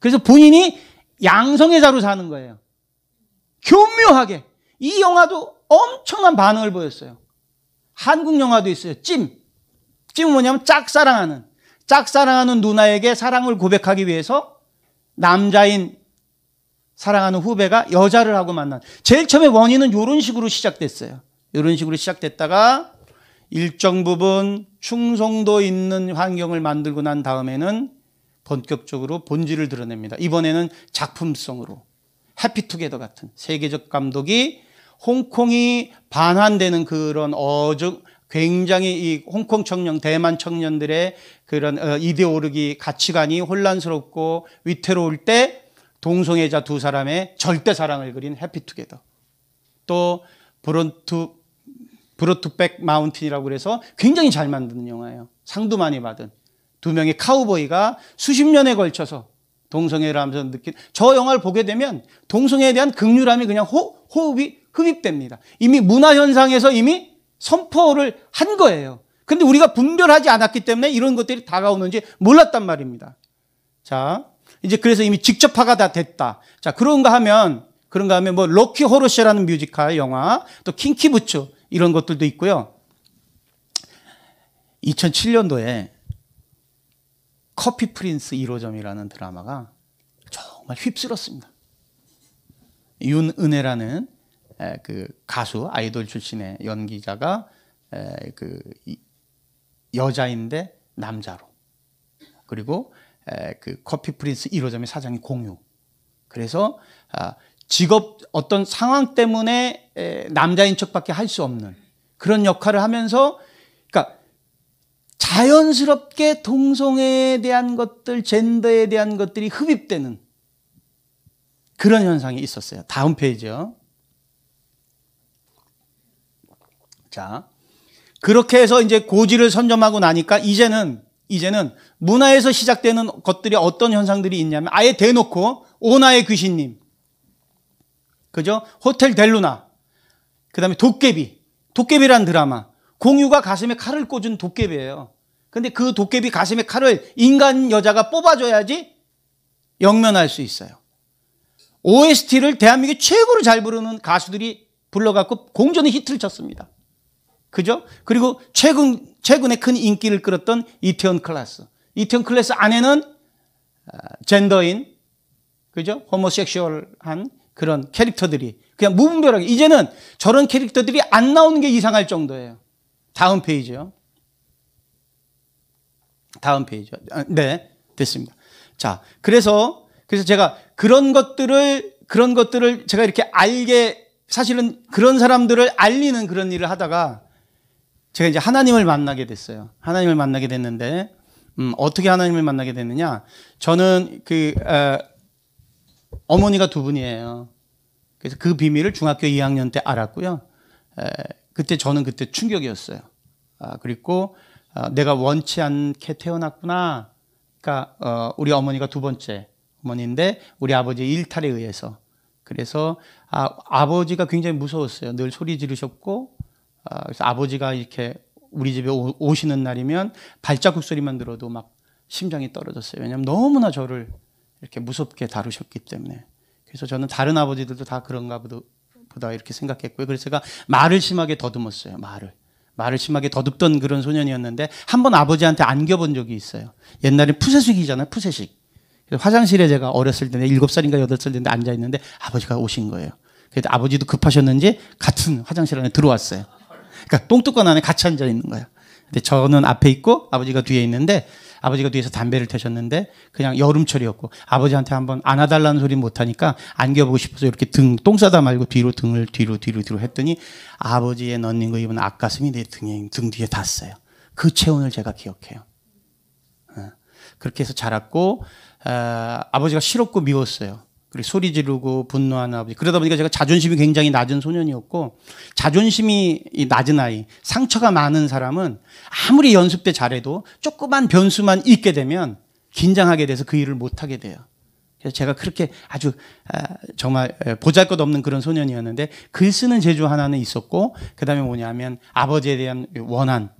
그래서 본인이 양성의자로 사는 거예요. 교묘하게. 이 영화도 엄청난 반응을 보였어요. 한국 영화도 있어요. 찜. 찜은 뭐냐면 짝사랑하는. 짝사랑하는 누나에게 사랑을 고백하기 위해서 남자인 사랑하는 후배가 여자를 하고 만난. 제일 처음에 원인은 이런 식으로 시작됐어요. 이런 식으로 시작됐다가 일정 부분 충성도 있는 환경을 만들고 난 다음에는 본격적으로 본질을 드러냅니다. 이번에는 작품성으로 해피투게더 같은 세계적 감독이 홍콩이 반환되는 그런 어중 굉장히 이 홍콩 청년, 대만 청년들의 그런 어, 이데오르기 가치관이 혼란스럽고 위태로울 때 동성애자 두 사람의 절대 사랑을 그린 해피투게더. 또 브론투 브로투백 마운틴이라고 그래서 굉장히 잘 만드는 영화예요. 상도 많이 받은 두 명의 카우보이가 수십 년에 걸쳐서 동성애를 하면서 느낀 저 영화를 보게 되면 동성애에 대한 극률함이 그냥 호, 호흡이 흡입됩니다. 이미 문화 현상에서 이미 선포를 한 거예요. 근데 우리가 분별하지 않았기 때문에 이런 것들이 다가오는지 몰랐단 말입니다. 자, 이제 그래서 이미 직접화가 다 됐다. 자, 그런가 하면 그런가 하면 뭐 럭키 호러시라는 뮤지컬 영화, 또 킹키부츠 이런 것들도 있고요. 2007년도에 커피 프린스 1호점이라는 드라마가 정말 휩쓸었습니다. 윤은혜라는 그 가수 아이돌 출신의 연기자가 그 여자인데 남자로 그리고 그 커피 프린스 1호점의 사장이 공유. 그래서 아, 직업 어떤 상황 때문에 남자인 척밖에 할 수 없는 그런 역할을 하면서 그러니까 자연스럽게 동성애에 대한 것들, 젠더에 대한 것들이 흡입되는 그런 현상이 있었어요. 다음 페이지요. 자. 그렇게 해서 이제 고지를 선점하고 나니까 이제는 이제는 문화에서 시작되는 것들이 어떤 현상들이 있냐면 아예 대놓고 오나의 귀신님, 그죠? 호텔 델루나, 그 다음에 도깨비, 도깨비란 드라마, 공유가 가슴에 칼을 꽂은 도깨비예요. 근데 그 도깨비 가슴에 칼을 인간 여자가 뽑아줘야지 영면할 수 있어요. OST를 대한민국 최고로 잘 부르는 가수들이 불러갖고 공전의 히트를 쳤습니다. 그죠? 그리고 최근, 최근에 큰 인기를 끌었던 이태원 클래스. 이태원 클래스 안에는 아, 젠더인, 그죠? 호모섹슈얼한 그런 캐릭터들이 그냥 무분별하게 이제는 저런 캐릭터들이 안 나오는 게 이상할 정도예요. 다음 페이지요. 다음 페이지요. 아, 네, 됐습니다. 자, 그래서 그래서 제가 그런 것들을 그런 것들을 제가 이렇게 알게 사실은 그런 사람들을 알리는 그런 일을 하다가 제가 이제 하나님을 만나게 됐어요. 하나님을 만나게 됐는데 음, 어떻게 하나님을 만나게 됐느냐? 저는 그 에, 어머니가 두 분이에요. 그래서 그 비밀을 중학교 2학년 때 알았고요. 에, 그때 저는 그때 충격이었어요. 아, 그리고 어, 내가 원치 않게 태어났구나. 그러니까 어, 우리 어머니가 두 번째 어머니인데 우리 아버지 일탈에 의해서 그래서 아, 아버지가 굉장히 무서웠어요. 늘 소리 지르셨고 아, 그래서 아버지가 이렇게 우리 집에 오시는 날이면 발자국 소리만 들어도 막 심장이 떨어졌어요. 왜냐하면 너무나 저를 이렇게 무섭게 다루셨기 때문에. 그래서 저는 다른 아버지들도 다 그런가 보다 이렇게 생각했고요. 그래서 제가 말을 심하게 더듬었어요. 말을. 말을 심하게 더듬던 그런 소년이었는데 한 번 아버지한테 안겨본 적이 있어요. 옛날에 푸세식이잖아요. 푸세식. 화장실에 제가 어렸을 때, 7살인가 8살 때인데 앉아있는데 아버지가 오신 거예요. 그래도 아버지도 급하셨는지 같은 화장실 안에 들어왔어요. 그러니까 똥뚜껑 안에 같이 앉아 있는 거야. 근데 저는 앞에 있고 아버지가 뒤에 있는데 아버지가 뒤에서 담배를 태셨는데 그냥 여름철이었고 아버지한테 한번 안아달라는 소리 못하니까 안겨보고 싶어서 이렇게 등똥 싸다 말고 뒤로 등을 뒤로 뒤로 뒤로 했더니 아버지의 넌닝거 입은 앞가슴이 내 등에 등 뒤에 닿았어요. 그 체온을 제가 기억해요. 어. 그렇게 해서 자랐고 어, 아버지가 싫었고 미웠어요. 그리고 소리 지르고 분노하는 아버지. 그러다 보니까 제가 자존심이 굉장히 낮은 소년이었고 자존심이 낮은 아이, 상처가 많은 사람은 아무리 연습 때 잘해도 조그만 변수만 있게 되면 긴장하게 돼서 그 일을 못 하게 돼요. 그래서 제가 그렇게 아주 아, 정말 보잘것없는 그런 소년이었는데 글 그 쓰는 재주 하나는 있었고 그다음에 뭐냐면 아버지에 대한 원한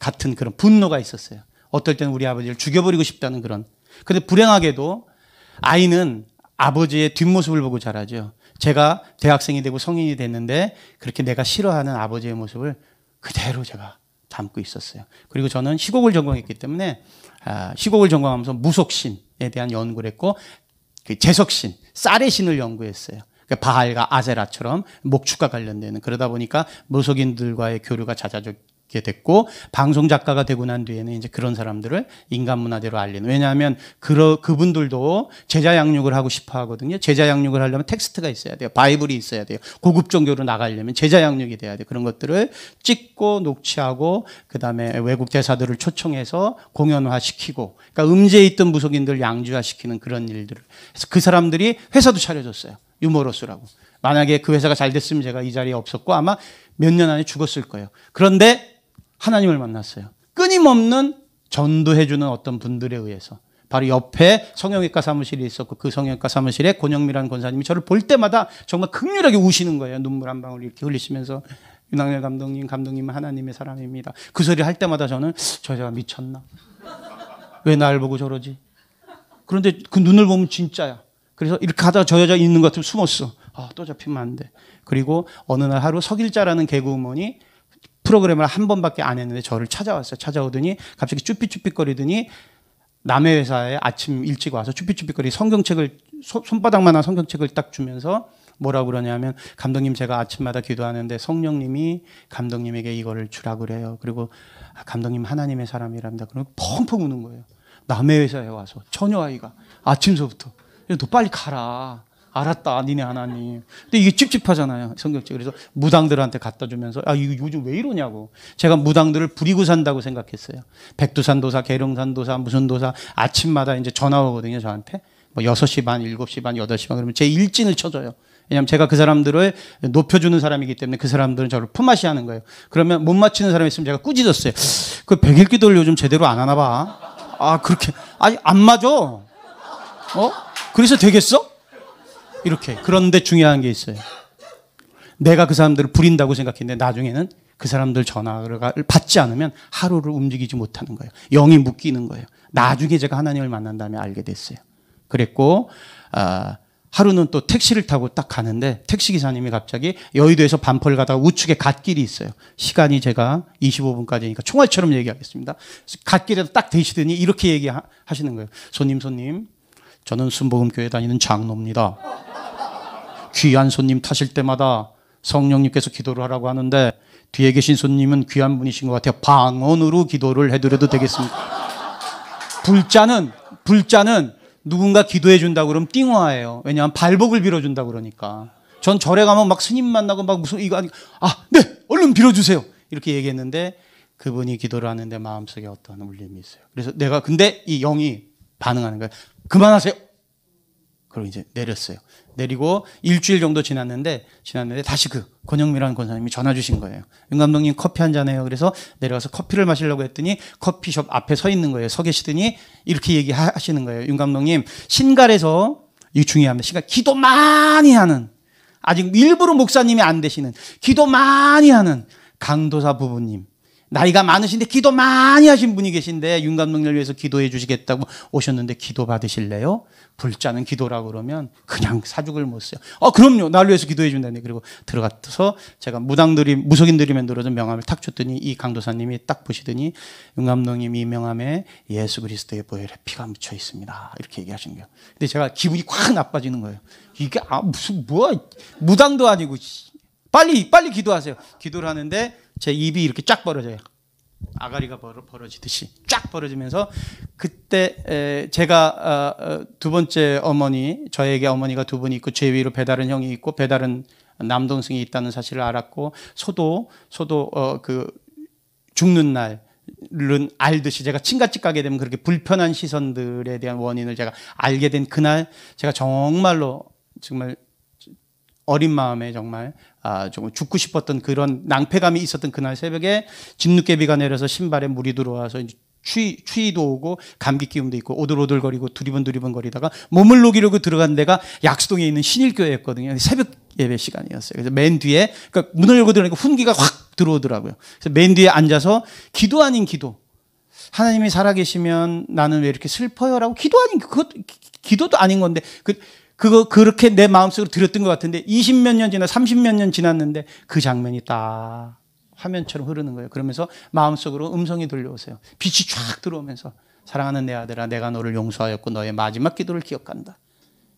같은 그런 분노가 있었어요. 어떨 때는 우리 아버지를 죽여버리고 싶다는 그런. 근데 불행하게도 아이는 아버지의 뒷모습을 보고 자라죠. 제가 대학생이 되고 성인이 됐는데 그렇게 내가 싫어하는 아버지의 모습을 그대로 제가 담고 있었어요. 그리고 저는 시곡을 전공했기 때문에 아, 시곡을 전공하면서 무속신에 대한 연구를 했고 그 재석신, 쌀의 신을 연구했어요. 그러니까 바알과 아제라처럼 목축과 관련되는 그러다 보니까 무속인들과의 교류가 게 됐고 방송 작가가 되고 난 뒤에는 이제 그런 사람들을 인간 문화대로 알리는 왜냐하면 그 그분들도 제자 양육을 하고 싶어 하거든요 제자 양육을 하려면 텍스트가 있어야 돼요 바이블이 있어야 돼요 고급 종교로 나가려면 제자 양육이 돼야 돼요 그런 것들을 찍고 녹취하고 그다음에 외국 대사들을 초청해서 공연화시키고 그러니까 음지에 있던 무속인들 양주화시키는 그런 일들을 해서그 사람들이 회사도 차려줬어요 유머러스라고 만약에 그 회사가 잘 됐으면 제가 이 자리에 없었고 아마 몇 년 안에 죽었을 거예요 그런데 하나님을 만났어요. 끊임없는 전도해주는 어떤 분들에 의해서. 바로 옆에 성형외과 사무실이 있었고 그 성형외과 사무실에 권영미라는 권사님이 저를 볼 때마다 정말 극렬하게 우시는 거예요. 눈물 한 방울 이렇게 흘리시면서 윤학열 감독님, 감독님은 하나님의 사람입니다. 그 소리를 할 때마다 저는 저 여자가 미쳤나? 왜 날 보고 저러지? 그런데 그 눈을 보면 진짜야. 그래서 이렇게 하다가 저 여자 있는 것 같으면 숨었어. 아, 또 잡히면 안 돼. 그리고 어느 날 하루 석일자라는 개그우먼이 프로그램을 한 번밖에 안 했는데 저를 찾아왔어요. 찾아오더니 갑자기 쭈삣쭈삣거리더니 남의 회사에 아침 일찍 와서 쭈삣쭈삣거리 성경책을 소, 손바닥만한 성경책을 딱 주면서 뭐라고 그러냐면 감독님 제가 아침마다 기도하는데 성령님이 감독님에게 이거를 주라 그래요. 그리고 아, 감독님 하나님의 사람이랍니다. 그럼 펑펑 우는 거예요. 남의 회사에 와서 처녀 아이가 아침서부터 너 빨리 가라. 알았다, 니네 하나님. 근데 이게 찝찝하잖아요, 성경책. 그래서 무당들한테 갖다 주면서, 아, 이거 요즘 왜 이러냐고. 제가 무당들을 부리고 산다고 생각했어요. 백두산 도사, 계룡산 도사, 무슨 도사, 아침마다 이제 전화 오거든요, 저한테. 뭐 6시 반, 7시 반, 8시 반, 그러면 제 일진을 쳐줘요. 왜냐면 제가 그 사람들을 높여주는 사람이기 때문에 그 사람들은 저를 품앗이 하는 거예요. 그러면 못 맞히는 사람이 있으면 제가 꾸짖었어요. 그 백일기도를 요즘 제대로 안 하나 봐. 아, 그렇게. 아니, 안 맞아. 어? 그래서 되겠어? 이렇게. 그런데 중요한 게 있어요. 내가 그 사람들을 부린다고 생각했는데 나중에는 그 사람들 전화를 받지 않으면 하루를 움직이지 못하는 거예요. 영이 묶이는 거예요. 나중에 제가 하나님을 만난 다음에 알게 됐어요. 그랬고, 아, 하루는 또 택시를 타고 딱 가는데 택시 기사님이 갑자기 여의도에서 반포를 가다가 우측에 갓길이 있어요. 시간이 제가 25분까지니까 총알처럼 얘기하겠습니다. 갓길에서딱 대시더니 이렇게 얘기하시는 거예요. 손님, 손님, 저는 순복음교회 다니는 장로입니다. 귀한 손님 타실 때마다 성령님께서 기도를 하라고 하는데 뒤에 계신 손님은 귀한 분이신 것 같아요. 방언으로 기도를 해드려도 되겠습니까? 불자는 불자는 누군가 기도해 준다 그러면 띵화예요. 왜냐하면 발복을 빌어준다 그러니까. 전 절에 가면 막 스님 만나고 막 무슨 이거 아니 아네 얼른 빌어주세요 이렇게 얘기했는데 그분이 기도를 하는데 마음속에 어떤 울림이 있어요. 그래서 내가 근데 이 영이 반응하는 거예요. 그만하세요. 그리고 이제 내렸어요. 내리고 일주일 정도 지났는데 지났는데 다시 그 권영미라는 권사님이 전화 주신 거예요. 윤 감독님 커피 한 잔 해요. 그래서 내려가서 커피를 마시려고 했더니 커피숍 앞에 서 있는 거예요. 서 계시더니 이렇게 얘기하시는 거예요. 윤 감독님 신갈에서 이 중요합니다. 신갈 기도 많이 하는 아직 일부러 목사님이 안 되시는 기도 많이 하는 강도사 부부님 나이가 많으신데 기도 많이 하신 분이 계신데 윤감독님을 위해서 기도해 주시겠다고 오셨는데 기도 받으실래요? 불자는 기도라고 그러면 그냥 사죽을 못 써요. 어, 그럼요. 나를 위해서 기도해 준다니. 그리고 들어가서 제가 무당들이, 무속인들이 만들어준 명함을 탁 줬더니 이 강도사님이 딱 보시더니 윤감독님 이 명함에 예수 그리스도의 보혈에 피가 묻혀 있습니다. 이렇게 얘기하시는 거예요. 근데 제가 기분이 확 나빠지는 거예요. 이게 아, 무슨, 뭐야. 무당도 아니고. 빨리, 빨리 기도하세요. 기도를 하는데 제 입이 이렇게 쫙 벌어져요. 아가리가 벌어, 벌어지듯이 쫙 벌어지면서 그때 제가 어, 어, 두 번째 어머니 저에게 어머니가 두 분이 있고 제 위로 배다른 형이 있고 배다른 남동생이 있다는 사실을 알았고 소도 소도 어, 그 죽는 날은 알듯이 제가 친갓집 가게 되면 그렇게 불편한 시선들에 대한 원인을 제가 알게 된 그날 제가 정말로 정말 어린 마음에 정말 아, 조금 죽고 싶었던 그런 낭패감이 있었던 그날 새벽에 진늦게 비가 내려서 신발에 물이 들어와서 추위, 추위도 오고 감기 기운도 있고 오들오들거리고 두리번두리번거리다가 몸을 녹이려고 들어간 데가 약수동에 있는 신일교회였거든요. 새벽 예배 시간이었어요. 그래서 맨 뒤에 그러니까 문을 열고 들어가니까 훈기가 확 들어오더라고요. 그래서 맨 뒤에 앉아서 기도 아닌 기도. 하나님이 살아계시면 나는 왜 이렇게 슬퍼요라고 기도 아닌 그것 기도도 아닌 건데 그 그거 그렇게 내 마음속으로 들었던것 같은데 20몇 년 지나 30몇 년 지났는데 그 장면이 딱 화면처럼 흐르는 거예요. 그러면서 마음속으로 음성이 들려오세요. 빛이 쫙 들어오면서 사랑하는 내 아들아 내가 너를 용서하였고 너의 마지막 기도를 기억한다.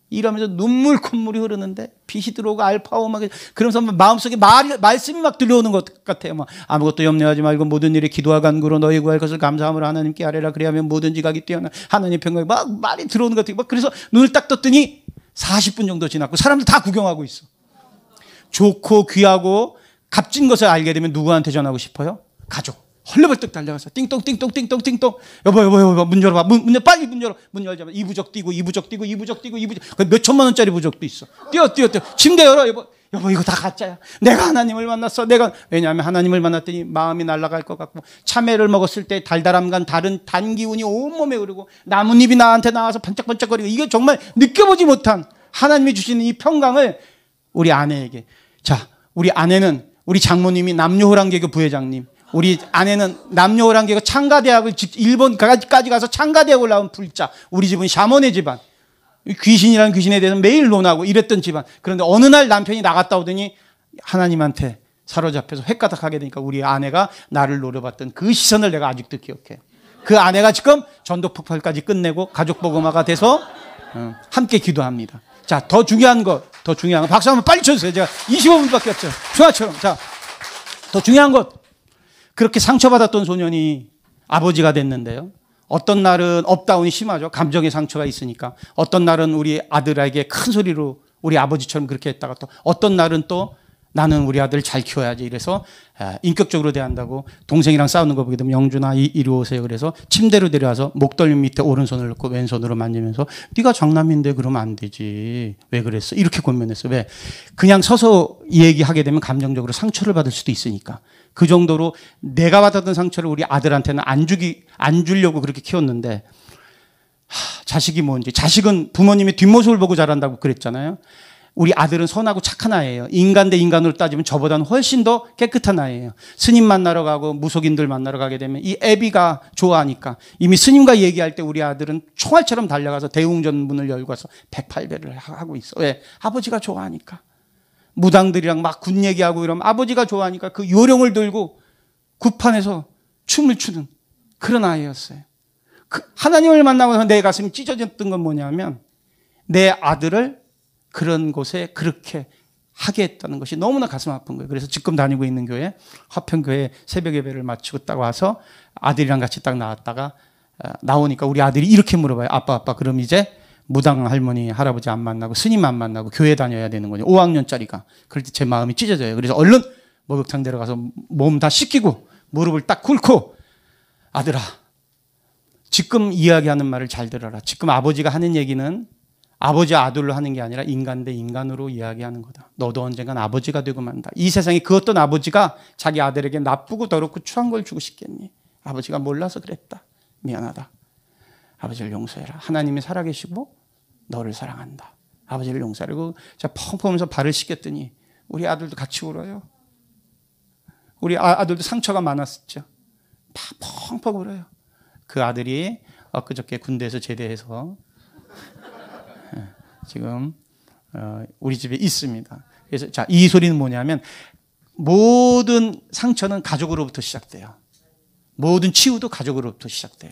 이러면서 눈물 콧물이 흐르는데 빛이 들어오고 알파오 막 그러면서 마음속에 말, 말씀이 막 들려오는 것 같아요. 막 아무것도 염려하지 말고 모든 일에 기도와 간구로 너희 구할 것을 감사함으로 하나님께 아뢰라 그래야하면 모든 지각이 뛰어나 하나님 평강이 막 말이 들어오는 것 같아요. 막 그래서 눈을 딱 떴더니 40분 정도 지났고 사람들 다 구경하고 있어. 좋고 귀하고 값진 것을 알게 되면 누구한테 전하고 싶어요? 가족. 헐레벌떡 달려가서 띵동 띵동 띵동 띵동 여보 여보 여보 문 열어봐 문, 문 빨리 문 열어 문열자이 부적 뛰고 이 부적 뛰고 이 부적 뛰고 이 부적 그 몇 천만 원짜리 부적도 있어 뛰어 뛰어 뛰어 침대 열어 여보 여보 이거 다 가짜야. 내가 하나님을 만났어. 내가 왜냐하면 하나님을 만났더니 마음이 날아갈 것 같고 참외를 먹었을 때 달달함과 다른 단 기운이 온몸에 흐르고 나뭇잎이 나한테 나와서 반짝반짝거리고 이게 정말 느껴보지 못한 하나님이 주시는 이 평강을 우리 아내에게 자 우리 아내는 우리 장모님이 남녀호랑계교 부회장님 우리 아내는 남녀호랑계교 창가대학을 일본까지 가서 창가대학을 나온 불자 우리 집은 샤머네 집안 귀신이란 귀신에 대해서 매일 논하고 이랬던 집안. 그런데 어느 날 남편이 나갔다 오더니 하나님한테 사로잡혀서 획가닥하게 되니까 우리 아내가 나를 노려봤던 그 시선을 내가 아직도 기억해. 그 아내가 지금 전도 폭발까지 끝내고 가족 보음화가 돼서 어, 함께 기도합니다. 자, 더 중요한 것, 더 중요한 것. 박수 한번 빨리 쳐주세요. 제가 25분밖에 없죠. 중화처럼. 자, 더 중요한 것. 그렇게 상처받았던 소년이 아버지가 됐는데요. 어떤 날은 업다운이 심하죠. 감정의 상처가 있으니까. 어떤 날은 우리 아들에게 큰 소리로 우리 아버지처럼 그렇게 했다가 또 어떤 날은 또 나는 우리 아들 잘 키워야지 이래서 아, 인격적으로 대한다고 동생이랑 싸우는 거 보게 되면 영준아 이, 리 오세요 그래서 침대로 데려와서 목덜미 밑에 오른손을 넣고 왼손으로 만지면서 네가 장남인데 그러면 안 되지 왜 그랬어 이렇게 고민했어왜 그냥 서서 얘기하게 되면 감정적으로 상처를 받을 수도 있으니까 그 정도로 내가 받았던 상처를 우리 아들한테는 안 주기 안 주려고 그렇게 키웠는데 하, 자식이 뭔지 자식은 부모님의 뒷모습을 보고 자란다고 그랬잖아요. 우리 아들은 선하고 착한 아이예요. 인간 대 인간으로 따지면 저보다는 훨씬 더 깨끗한 아이예요. 스님 만나러 가고 무속인들 만나러 가게 되면 이 애비가 좋아하니까 이미 스님과 얘기할 때 우리 아들은 총알처럼 달려가서 대웅전 문을 열고 와서 108배를 하고 있어. 왜? 아버지가 좋아하니까. 무당들이랑 막 군 얘기하고 이러면 아버지가 좋아하니까 그 요령을 들고 구판에서 춤을 추는 그런 아이였어요. 그 하나님을 만나고서 내 가슴이 찢어졌던 건 뭐냐면 내 아들을 그런 곳에 그렇게 하게 했다는 것이 너무나 가슴 아픈 거예요. 그래서 지금 다니고 있는 교회, 화평교회 새벽 예배를 마치고 딱 와서 아들이랑 같이 딱 나왔다가 아, 나오니까 우리 아들이 이렇게 물어봐요. 아빠, 아빠, 그럼 이제 무당 할머니, 할아버지 안 만나고 스님 안 만나고 교회 다녀야 되는 거죠. 5학년짜리가. 그럴 때 제 마음이 찢어져요. 그래서 얼른 목욕탕 데려가서 몸 다 씻기고 무릎을 딱 꿇고 아들아 지금 이야기하는 말을 잘 들어라. 지금 아버지가 하는 얘기는 아버지 아들로 하는 게 아니라 인간 대 인간으로 이야기하는 거다. 너도 언젠간 아버지가 되고 만다. 이 세상에 그 어떤 아버지가 자기 아들에게 나쁘고 더럽고 추한 걸 주고 싶겠니? 아버지가 몰라서 그랬다. 미안하다. 아버지를 용서해라. 하나님이 살아계시고 너를 사랑한다. 아버지를 용서하려고 자 펑펑 하면서 발을 씻겼더니 우리 아들도 같이 울어요. 우리 아, 들도 상처가 많았었죠. 다 펑펑 울어요. 그 아들이 엊그저께 군대에서 제대해서 예, 지금 어, 우리 집에 있습니다. 그래서 자이 소리는 뭐냐면 모든 상처는 가족으로부터 시작돼요. 모든 치유도 가족으로부터 시작돼요.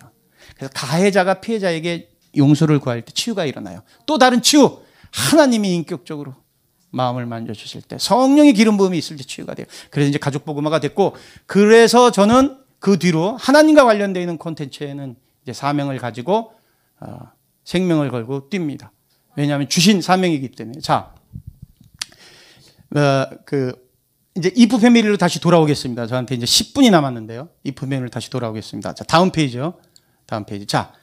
그래서 가해자가 피해자에게 용서를 구할 때 치유가 일어나요. 또 다른 치유. 하나님이 인격적으로 마음을 만져주실 때 성령의 기름 부음이 있을 때 치유가 돼요. 그래서 이제 가족 복음화가 됐고 그래서 저는 그 뒤로 하나님과 관련되어 있는 콘텐츠에는 이제 사명을 가지고 어, 생명을 걸고 뜁니다. 왜냐하면 주신 사명이기 때문에. 자, 어, 그 이제 이프 패밀리로 다시 돌아오겠습니다. 저한테 이제 10분이 남았는데요. 이프 패밀리로 다시 돌아오겠습니다. 자, 다음 페이지요. 다음 페이지. 자,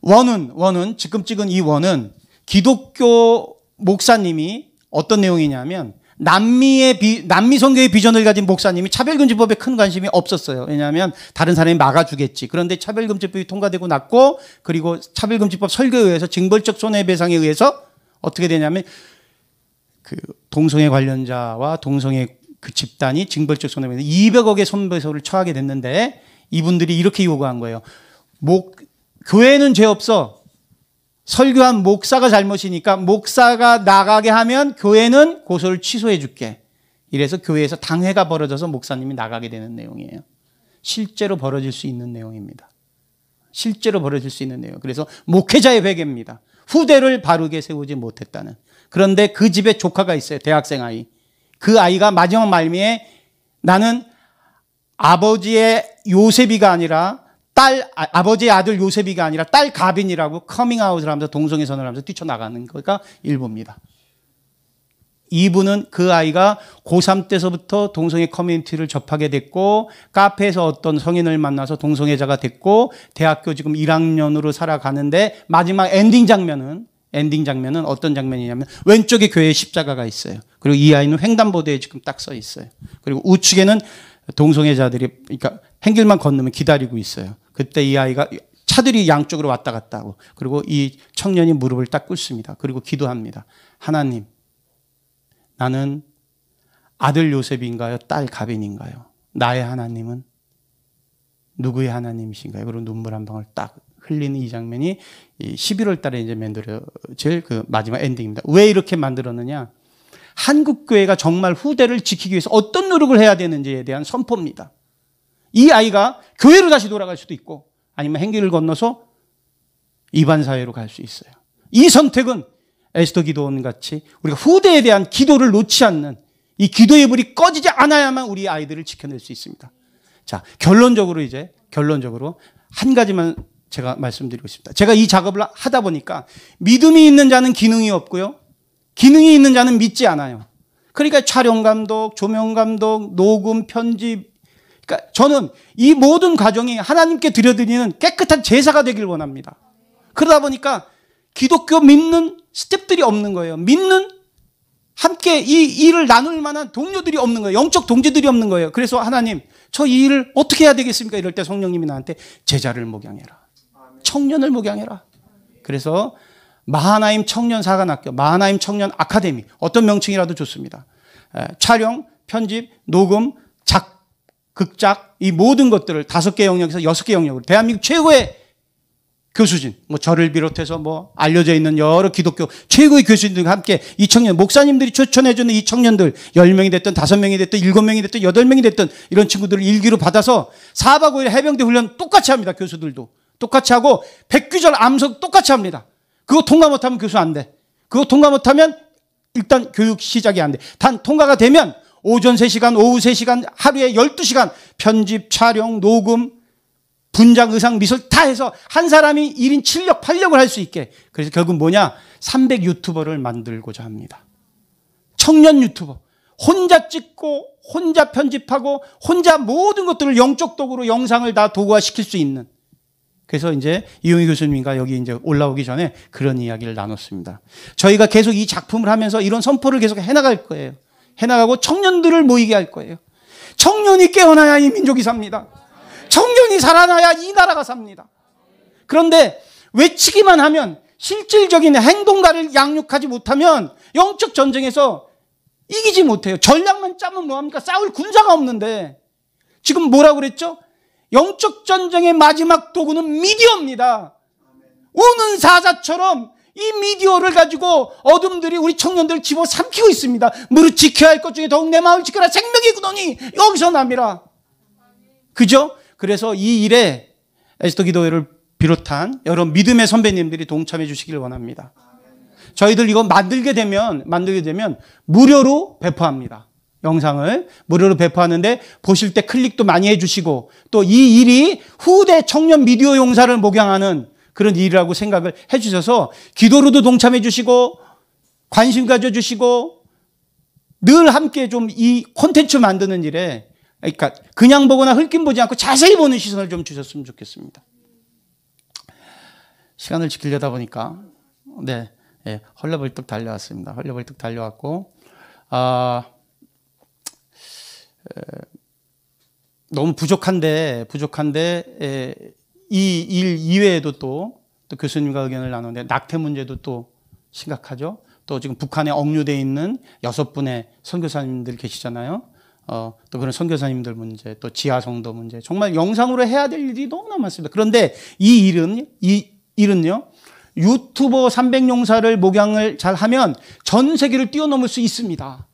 원은 원은 지금 찍은 이 원은 기독교 목사님이 어떤 내용이냐면 남미의 비, 남미 선교의 비전을 가진 목사님이 차별금지법에 큰 관심이 없었어요. 왜냐하면 다른 사람이 막아주겠지. 그런데 차별금지법이 통과되고 났고 그리고 차별금지법 설교에 의해서 징벌적 손해배상에 의해서 어떻게 되냐면 그 동성애 관련자와 동성애 그 집단이 징벌적 손해배상 200억의 손배소를 처하게 됐는데 이분들이 이렇게 요구한 거예요. 목 교회는 죄 없어. 설교한 목사가 잘못이니까 목사가 나가게 하면 교회는 고소를 취소해 줄게. 이래서 교회에서 당회가 벌어져서 목사님이 나가게 되는 내용이에요. 실제로 벌어질 수 있는 내용입니다. 실제로 벌어질 수 있는 내용. 그래서 목회자의 회계입니다 후대를 바르게 세우지 못했다는. 그런데 그 집에 조카가 있어요. 대학생 아이. 그 아이가 마지막 말미에 나는 아버지의 요셉이가 아니라 딸 아, 버지의 아들 요셉이가 아니라 딸 가빈이라고 커밍아웃을 하면서 동성애선을 하면서 뛰쳐나가는 거가 일부입니다. 이분은 그 아이가 고3 때서부터 동성애 커뮤니티를 접하게 됐고 카페에서 어떤 성인을 만나서 동성애자가 됐고 대학교 지금 1학년으로 살아가는데 마지막 엔딩 장면은 엔딩 장면은 어떤 장면이냐면 왼쪽에 교회에 십자가가 있어요. 그리고 이 아이는 횡단보도에 지금 딱서 있어요. 그리고 우측에는 동성애자들이 그러니까 행길만 건너면 기다리고 있어요. 그때 이 아이가 차들이 양쪽으로 왔다 갔다 하고 그리고 이 청년이 무릎을 딱 꿇습니다. 그리고 기도합니다. 하나님, 나는 아들 요셉인가요? 딸 가빈인가요? 나의 하나님은 누구의 하나님이신가요? 그리고 눈물 한 방울 딱 흘리는 이 장면이 11월 달에 이제 만들어질 그 마지막 엔딩입니다. 왜 이렇게 만들었느냐? 한국교회가 정말 후대를 지키기 위해서 어떤 노력을 해야 되는지에 대한 선포입니다. 이 아이가 교회로 다시 돌아갈 수도 있고 아니면 행기를 건너서 이반 사회로 갈 수 있어요. 이 선택은 에스더 기도원 같이 우리가 후대에 대한 기도를 놓지 않는 이 기도의 불이 꺼지지 않아야만 우리 아이들을 지켜낼 수 있습니다. 자, 결론적으로 이제 결론적으로 한 가지만 제가 말씀드리고 싶다. 제가 이 작업을 하다 보니까 믿음이 있는 자는 기능이 없고요. 기능이 있는 자는 믿지 않아요. 그러니까 촬영 감독, 조명 감독, 녹음, 편집, 그러니까 저는 이 모든 과정이 하나님께 드려드리는 깨끗한 제사가 되길 원합니다. 그러다 보니까 기독교 믿는 스탭들이 없는 거예요. 믿는 함께 이 일을 나눌 만한 동료들이 없는 거예요. 영적 동지들이 없는 거예요. 그래서 하나님, 저 이 일을 어떻게 해야 되겠습니까? 이럴 때 성령님이 나한테 제자를 목양해라. 청년을 목양해라. 그래서 마하나임 청년 사관학교, 마하나임 청년 아카데미 어떤 명칭이라도 좋습니다. 에, 촬영, 편집, 녹음, 작 극작 이 모든 것들을 다섯 개 영역에서 여섯 개 영역으로 대한민국 최고의 교수진 뭐 저를 비롯해서 뭐 알려져 있는 여러 기독교 최고의 교수님들과 함께 이 청년 목사님들이 추천해 주는 이 청년들 10명이 됐든 5명이 됐든 7명이 됐든 8명이 됐든 이런 친구들을 일기로 받아서 4박 5일 해병대 훈련 똑같이 합니다. 교수들도. 똑같이 하고 백규절 암석 똑같이 합니다. 그거 통과 못 하면 교수 안 돼. 그거 통과 못 하면 일단 교육 시작이 안 돼. 단 통과가 되면 오전 3시간, 오후 3시간, 하루에 12시간 편집, 촬영, 녹음, 분장, 의상, 미술 다 해서 한 사람이 1인 7력, 8력을 할 수 있게. 그래서 결국 뭐냐? 300 유튜버를 만들고자 합니다. 청년 유튜버. 혼자 찍고, 혼자 편집하고, 혼자 모든 것들을 영적 도구로 영상을 다 도구화시킬 수 있는. 그래서 이제 이용희 교수님과 여기 이제 올라오기 전에 그런 이야기를 나눴습니다. 저희가 계속 이 작품을 하면서 이런 선포를 계속 해나갈 거예요. 해나가고 청년들을 모이게 할 거예요. 청년이 깨어나야 이 민족이 삽니다. 청년이 살아나야 이 나라가 삽니다. 그런데 외치기만 하면 실질적인 행동가를 양육하지 못하면 영적 전쟁에서 이기지 못해요. 전략만 짜면 뭐합니까? 싸울 군사가 없는데. 지금 뭐라고 그랬죠? 영적 전쟁의 마지막 도구는 미디어입니다. 오는 사자처럼 이 미디어를 가지고 어둠들이 우리 청년들을 집어 삼키고 있습니다. 무릇 지켜야 할 것 중에 더욱 내 마음을 지켜라. 생명의 구원이 여기서 남이라. 그죠? 그래서 이 일에 에스더 기도회를 비롯한 여러 믿음의 선배님들이 동참해 주시기 원합니다. 저희들 이거 만들게 되면, 만들게 되면 무료로 배포합니다. 영상을 무료로 배포하는데 보실 때 클릭도 많이 해주시고 또 이 일이 후대 청년 미디어 용사를 목양하는 그런 일이라고 생각을 해주셔서 기도로도 동참해 주시고 관심 가져주시고 늘 함께 좀 이 콘텐츠 만드는 일에 그러니까 그냥 보거나 흘끔 보지 않고 자세히 보는 시선을 좀 주셨으면 좋겠습니다. 시간을 지키려다 보니까 네, 네 예, 헐레벌떡 달려왔습니다. 헐레벌떡 달려왔고 아 에, 너무 부족한데 부족한데 에, 이일 이외에도 또, 또 교수님과 의견을 나누는데 낙태 문제도 또 심각하죠. 또 지금 북한에 억류돼 있는 여섯 분의 선교사님들 계시잖아요. 어, 또 그런 선교사님들 문제, 또 지하성도 문제, 정말 영상으로 해야 될 일이 너무나 많습니다. 그런데 이 일은, 이 일은요, 유튜버 300용사를 목양을 잘 하면 전 세계를 뛰어넘을 수 있습니다.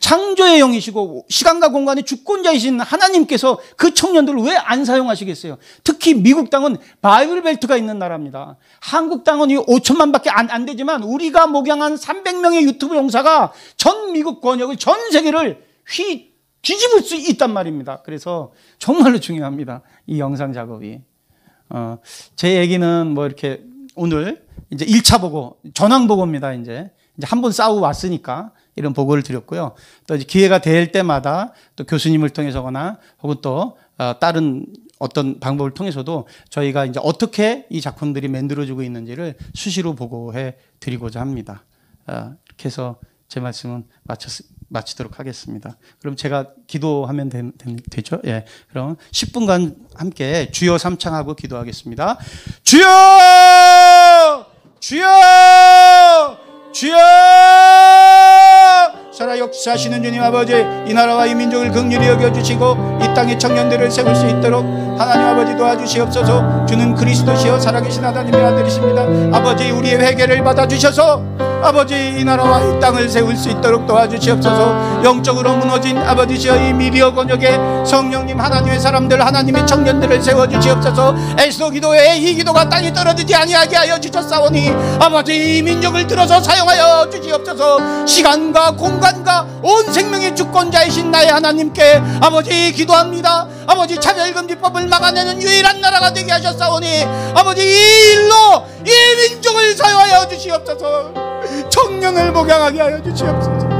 창조의 영이시고 시간과 공간의 주권자이신 하나님께서 그 청년들을 왜 안 사용하시겠어요? 특히 미국 땅은 바이블 벨트가 있는 나라입니다. 한국 땅은 이 5천만 밖에 안, 안 되지만 우리가 목양한 300명의 유튜브 용사가 전 미국 권역을 전 세계를 휘 뒤집을 수 있단 말입니다. 그래서 정말로 중요합니다. 이 영상 작업이. 어, 제 얘기는 뭐 이렇게 오늘 이제 1차 보고 전황 보고입니다. 이제 이제 한번 싸우고 왔으니까 이런 보고를 드렸고요. 또 기회가 될 때마다 또 교수님을 통해서거나 혹은 또 어, 다른 어떤 방법을 통해서도 저희가 이제 어떻게 이 작품들이 만들어지고 있는지를 수시로 보고해 드리고자 합니다. 어, 이렇게 해서 제 말씀은 마쳤, 마치도록 하겠습니다. 그럼 제가 기도하면 되, 되죠 예. 그럼 10분간 함께 주여 삼창하고 기도하겠습니다. 주여! 주여! 주여 살아 역사하시는 주님 아버지 이 나라와 이 민족을 긍렬히 여겨주시고 이땅의 청년들을 세울 수 있도록 하나님 아버지 도와주시옵소서 주는 그리스도시여 살아계신 하나님의 아들이십니다 아버지 우리의 회개를 받아주셔서 아버지 이 나라와 이 땅을 세울 수 있도록 도와주시옵소서 영적으로 무너진 아버지시여 이 미디어 권역에 성령님 하나님의 사람들 하나님의 청년들을 세워주시옵소서 애소 기도에 이 기도가 땅이 떨어지지 아니하게 하여 주셨사오니 아버지 이 민족을 들어서 사용하여 주시옵소서 시간과 공간과 온 생명의 주권자이신 나의 하나님께 아버지 기도합니다 아버지 차별금지법을 막아내는 유일한 나라가 되게 하셨사오니 아버지 이 일로 이 민족을 사용하여 주시옵소서 청년을 목양하게 하여 주시옵소서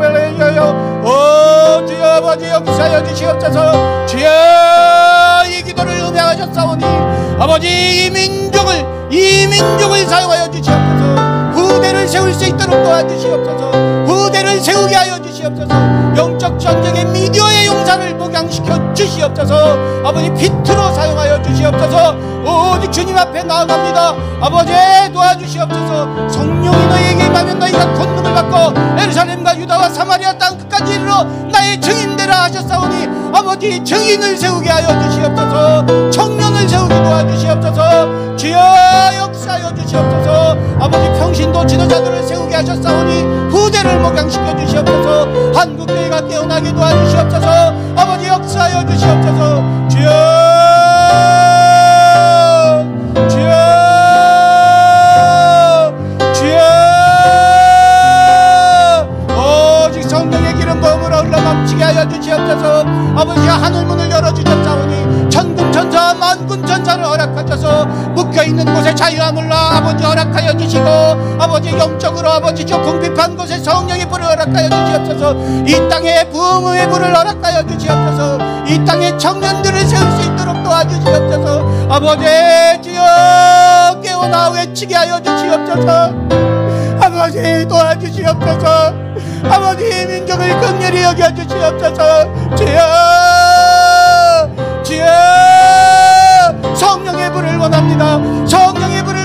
예배를 위하여 오 주여 아버지 역사여 주시옵소서 주여 이 기도를 음하셨사오니 아버지 이 민족을 이 민족을 사용하여 주시옵소서 후대를 세울 수 있도록 도와주시옵소서 후대를 세우게 하여 주시옵소서 영적 전쟁의 미디어의 용사를 복양시켜 주시옵소서 아버지 빛으로 사용하여 주시옵소서 오직 주님 앞에 나아갑니다 아버지 도와주시옵소서 성령이 너희에게 임하면 너희가 권능을 받고 예루살렘과 유다와 사마리아 땅 끝까지 이르러 나의 증인되라 하셨사오니 아버지 증인을 세우게 하여 주시옵소서 청년을 세우게 도와주시옵소서 주여 역사하여 주시옵소서 아버지 평신도 지도자들을 세우게 하셨사오니 후대를 목양시켜 주시옵소서 한국교회가 깨어나게 도와주시옵소서 아버지 역사하여 주시옵소서 주여 주여 주여 오직 성령의 기름 부으로 흘러 넘치게 하여 주시옵소서 아버지와 하늘 문을 열어주셨사오니 천군 천사 만군 천사를 허락하셔서 묶여있는 곳에 자유함을 아버지 허락하여 주시고 아버지 영적으로 아버지 저 궁핍한 곳에 성령 허락하여 주시옵소서 이 땅에 부흥의 불을 허락하여 주시옵소서 이 땅에 청년들을 세울 수 있도록 도와주시옵소서 아버지 주여 깨어나 외치게 하여 주시옵소서 아버지 도와주시옵소서 아버지 민족을 극렬히 여겨 주시옵소서 주여 주여 성령의 불을 원합니다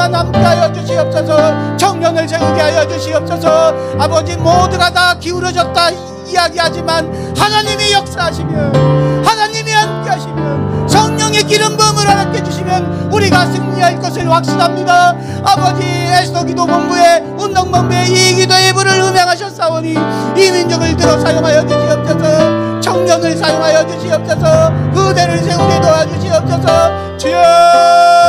하나님만 남게 하여 주시옵소서 청년을 세우게 하여 주시옵소서 아버지 모두가 다 기울어졌다 이야기하지만 하나님이 역사하시면 하나님이 함께 하시면 성령의 기름 부음을 허락해 주시면 우리가 승리할 것을 확신합니다 아버지 에스더 기도본부에운동본부에이 기도의 불을 음향하셨사오니 이 민족을 들어 사용하여 주시옵소서 청년을 사용하여 주시옵소서 그대를 세우게 도와주시옵소서 주여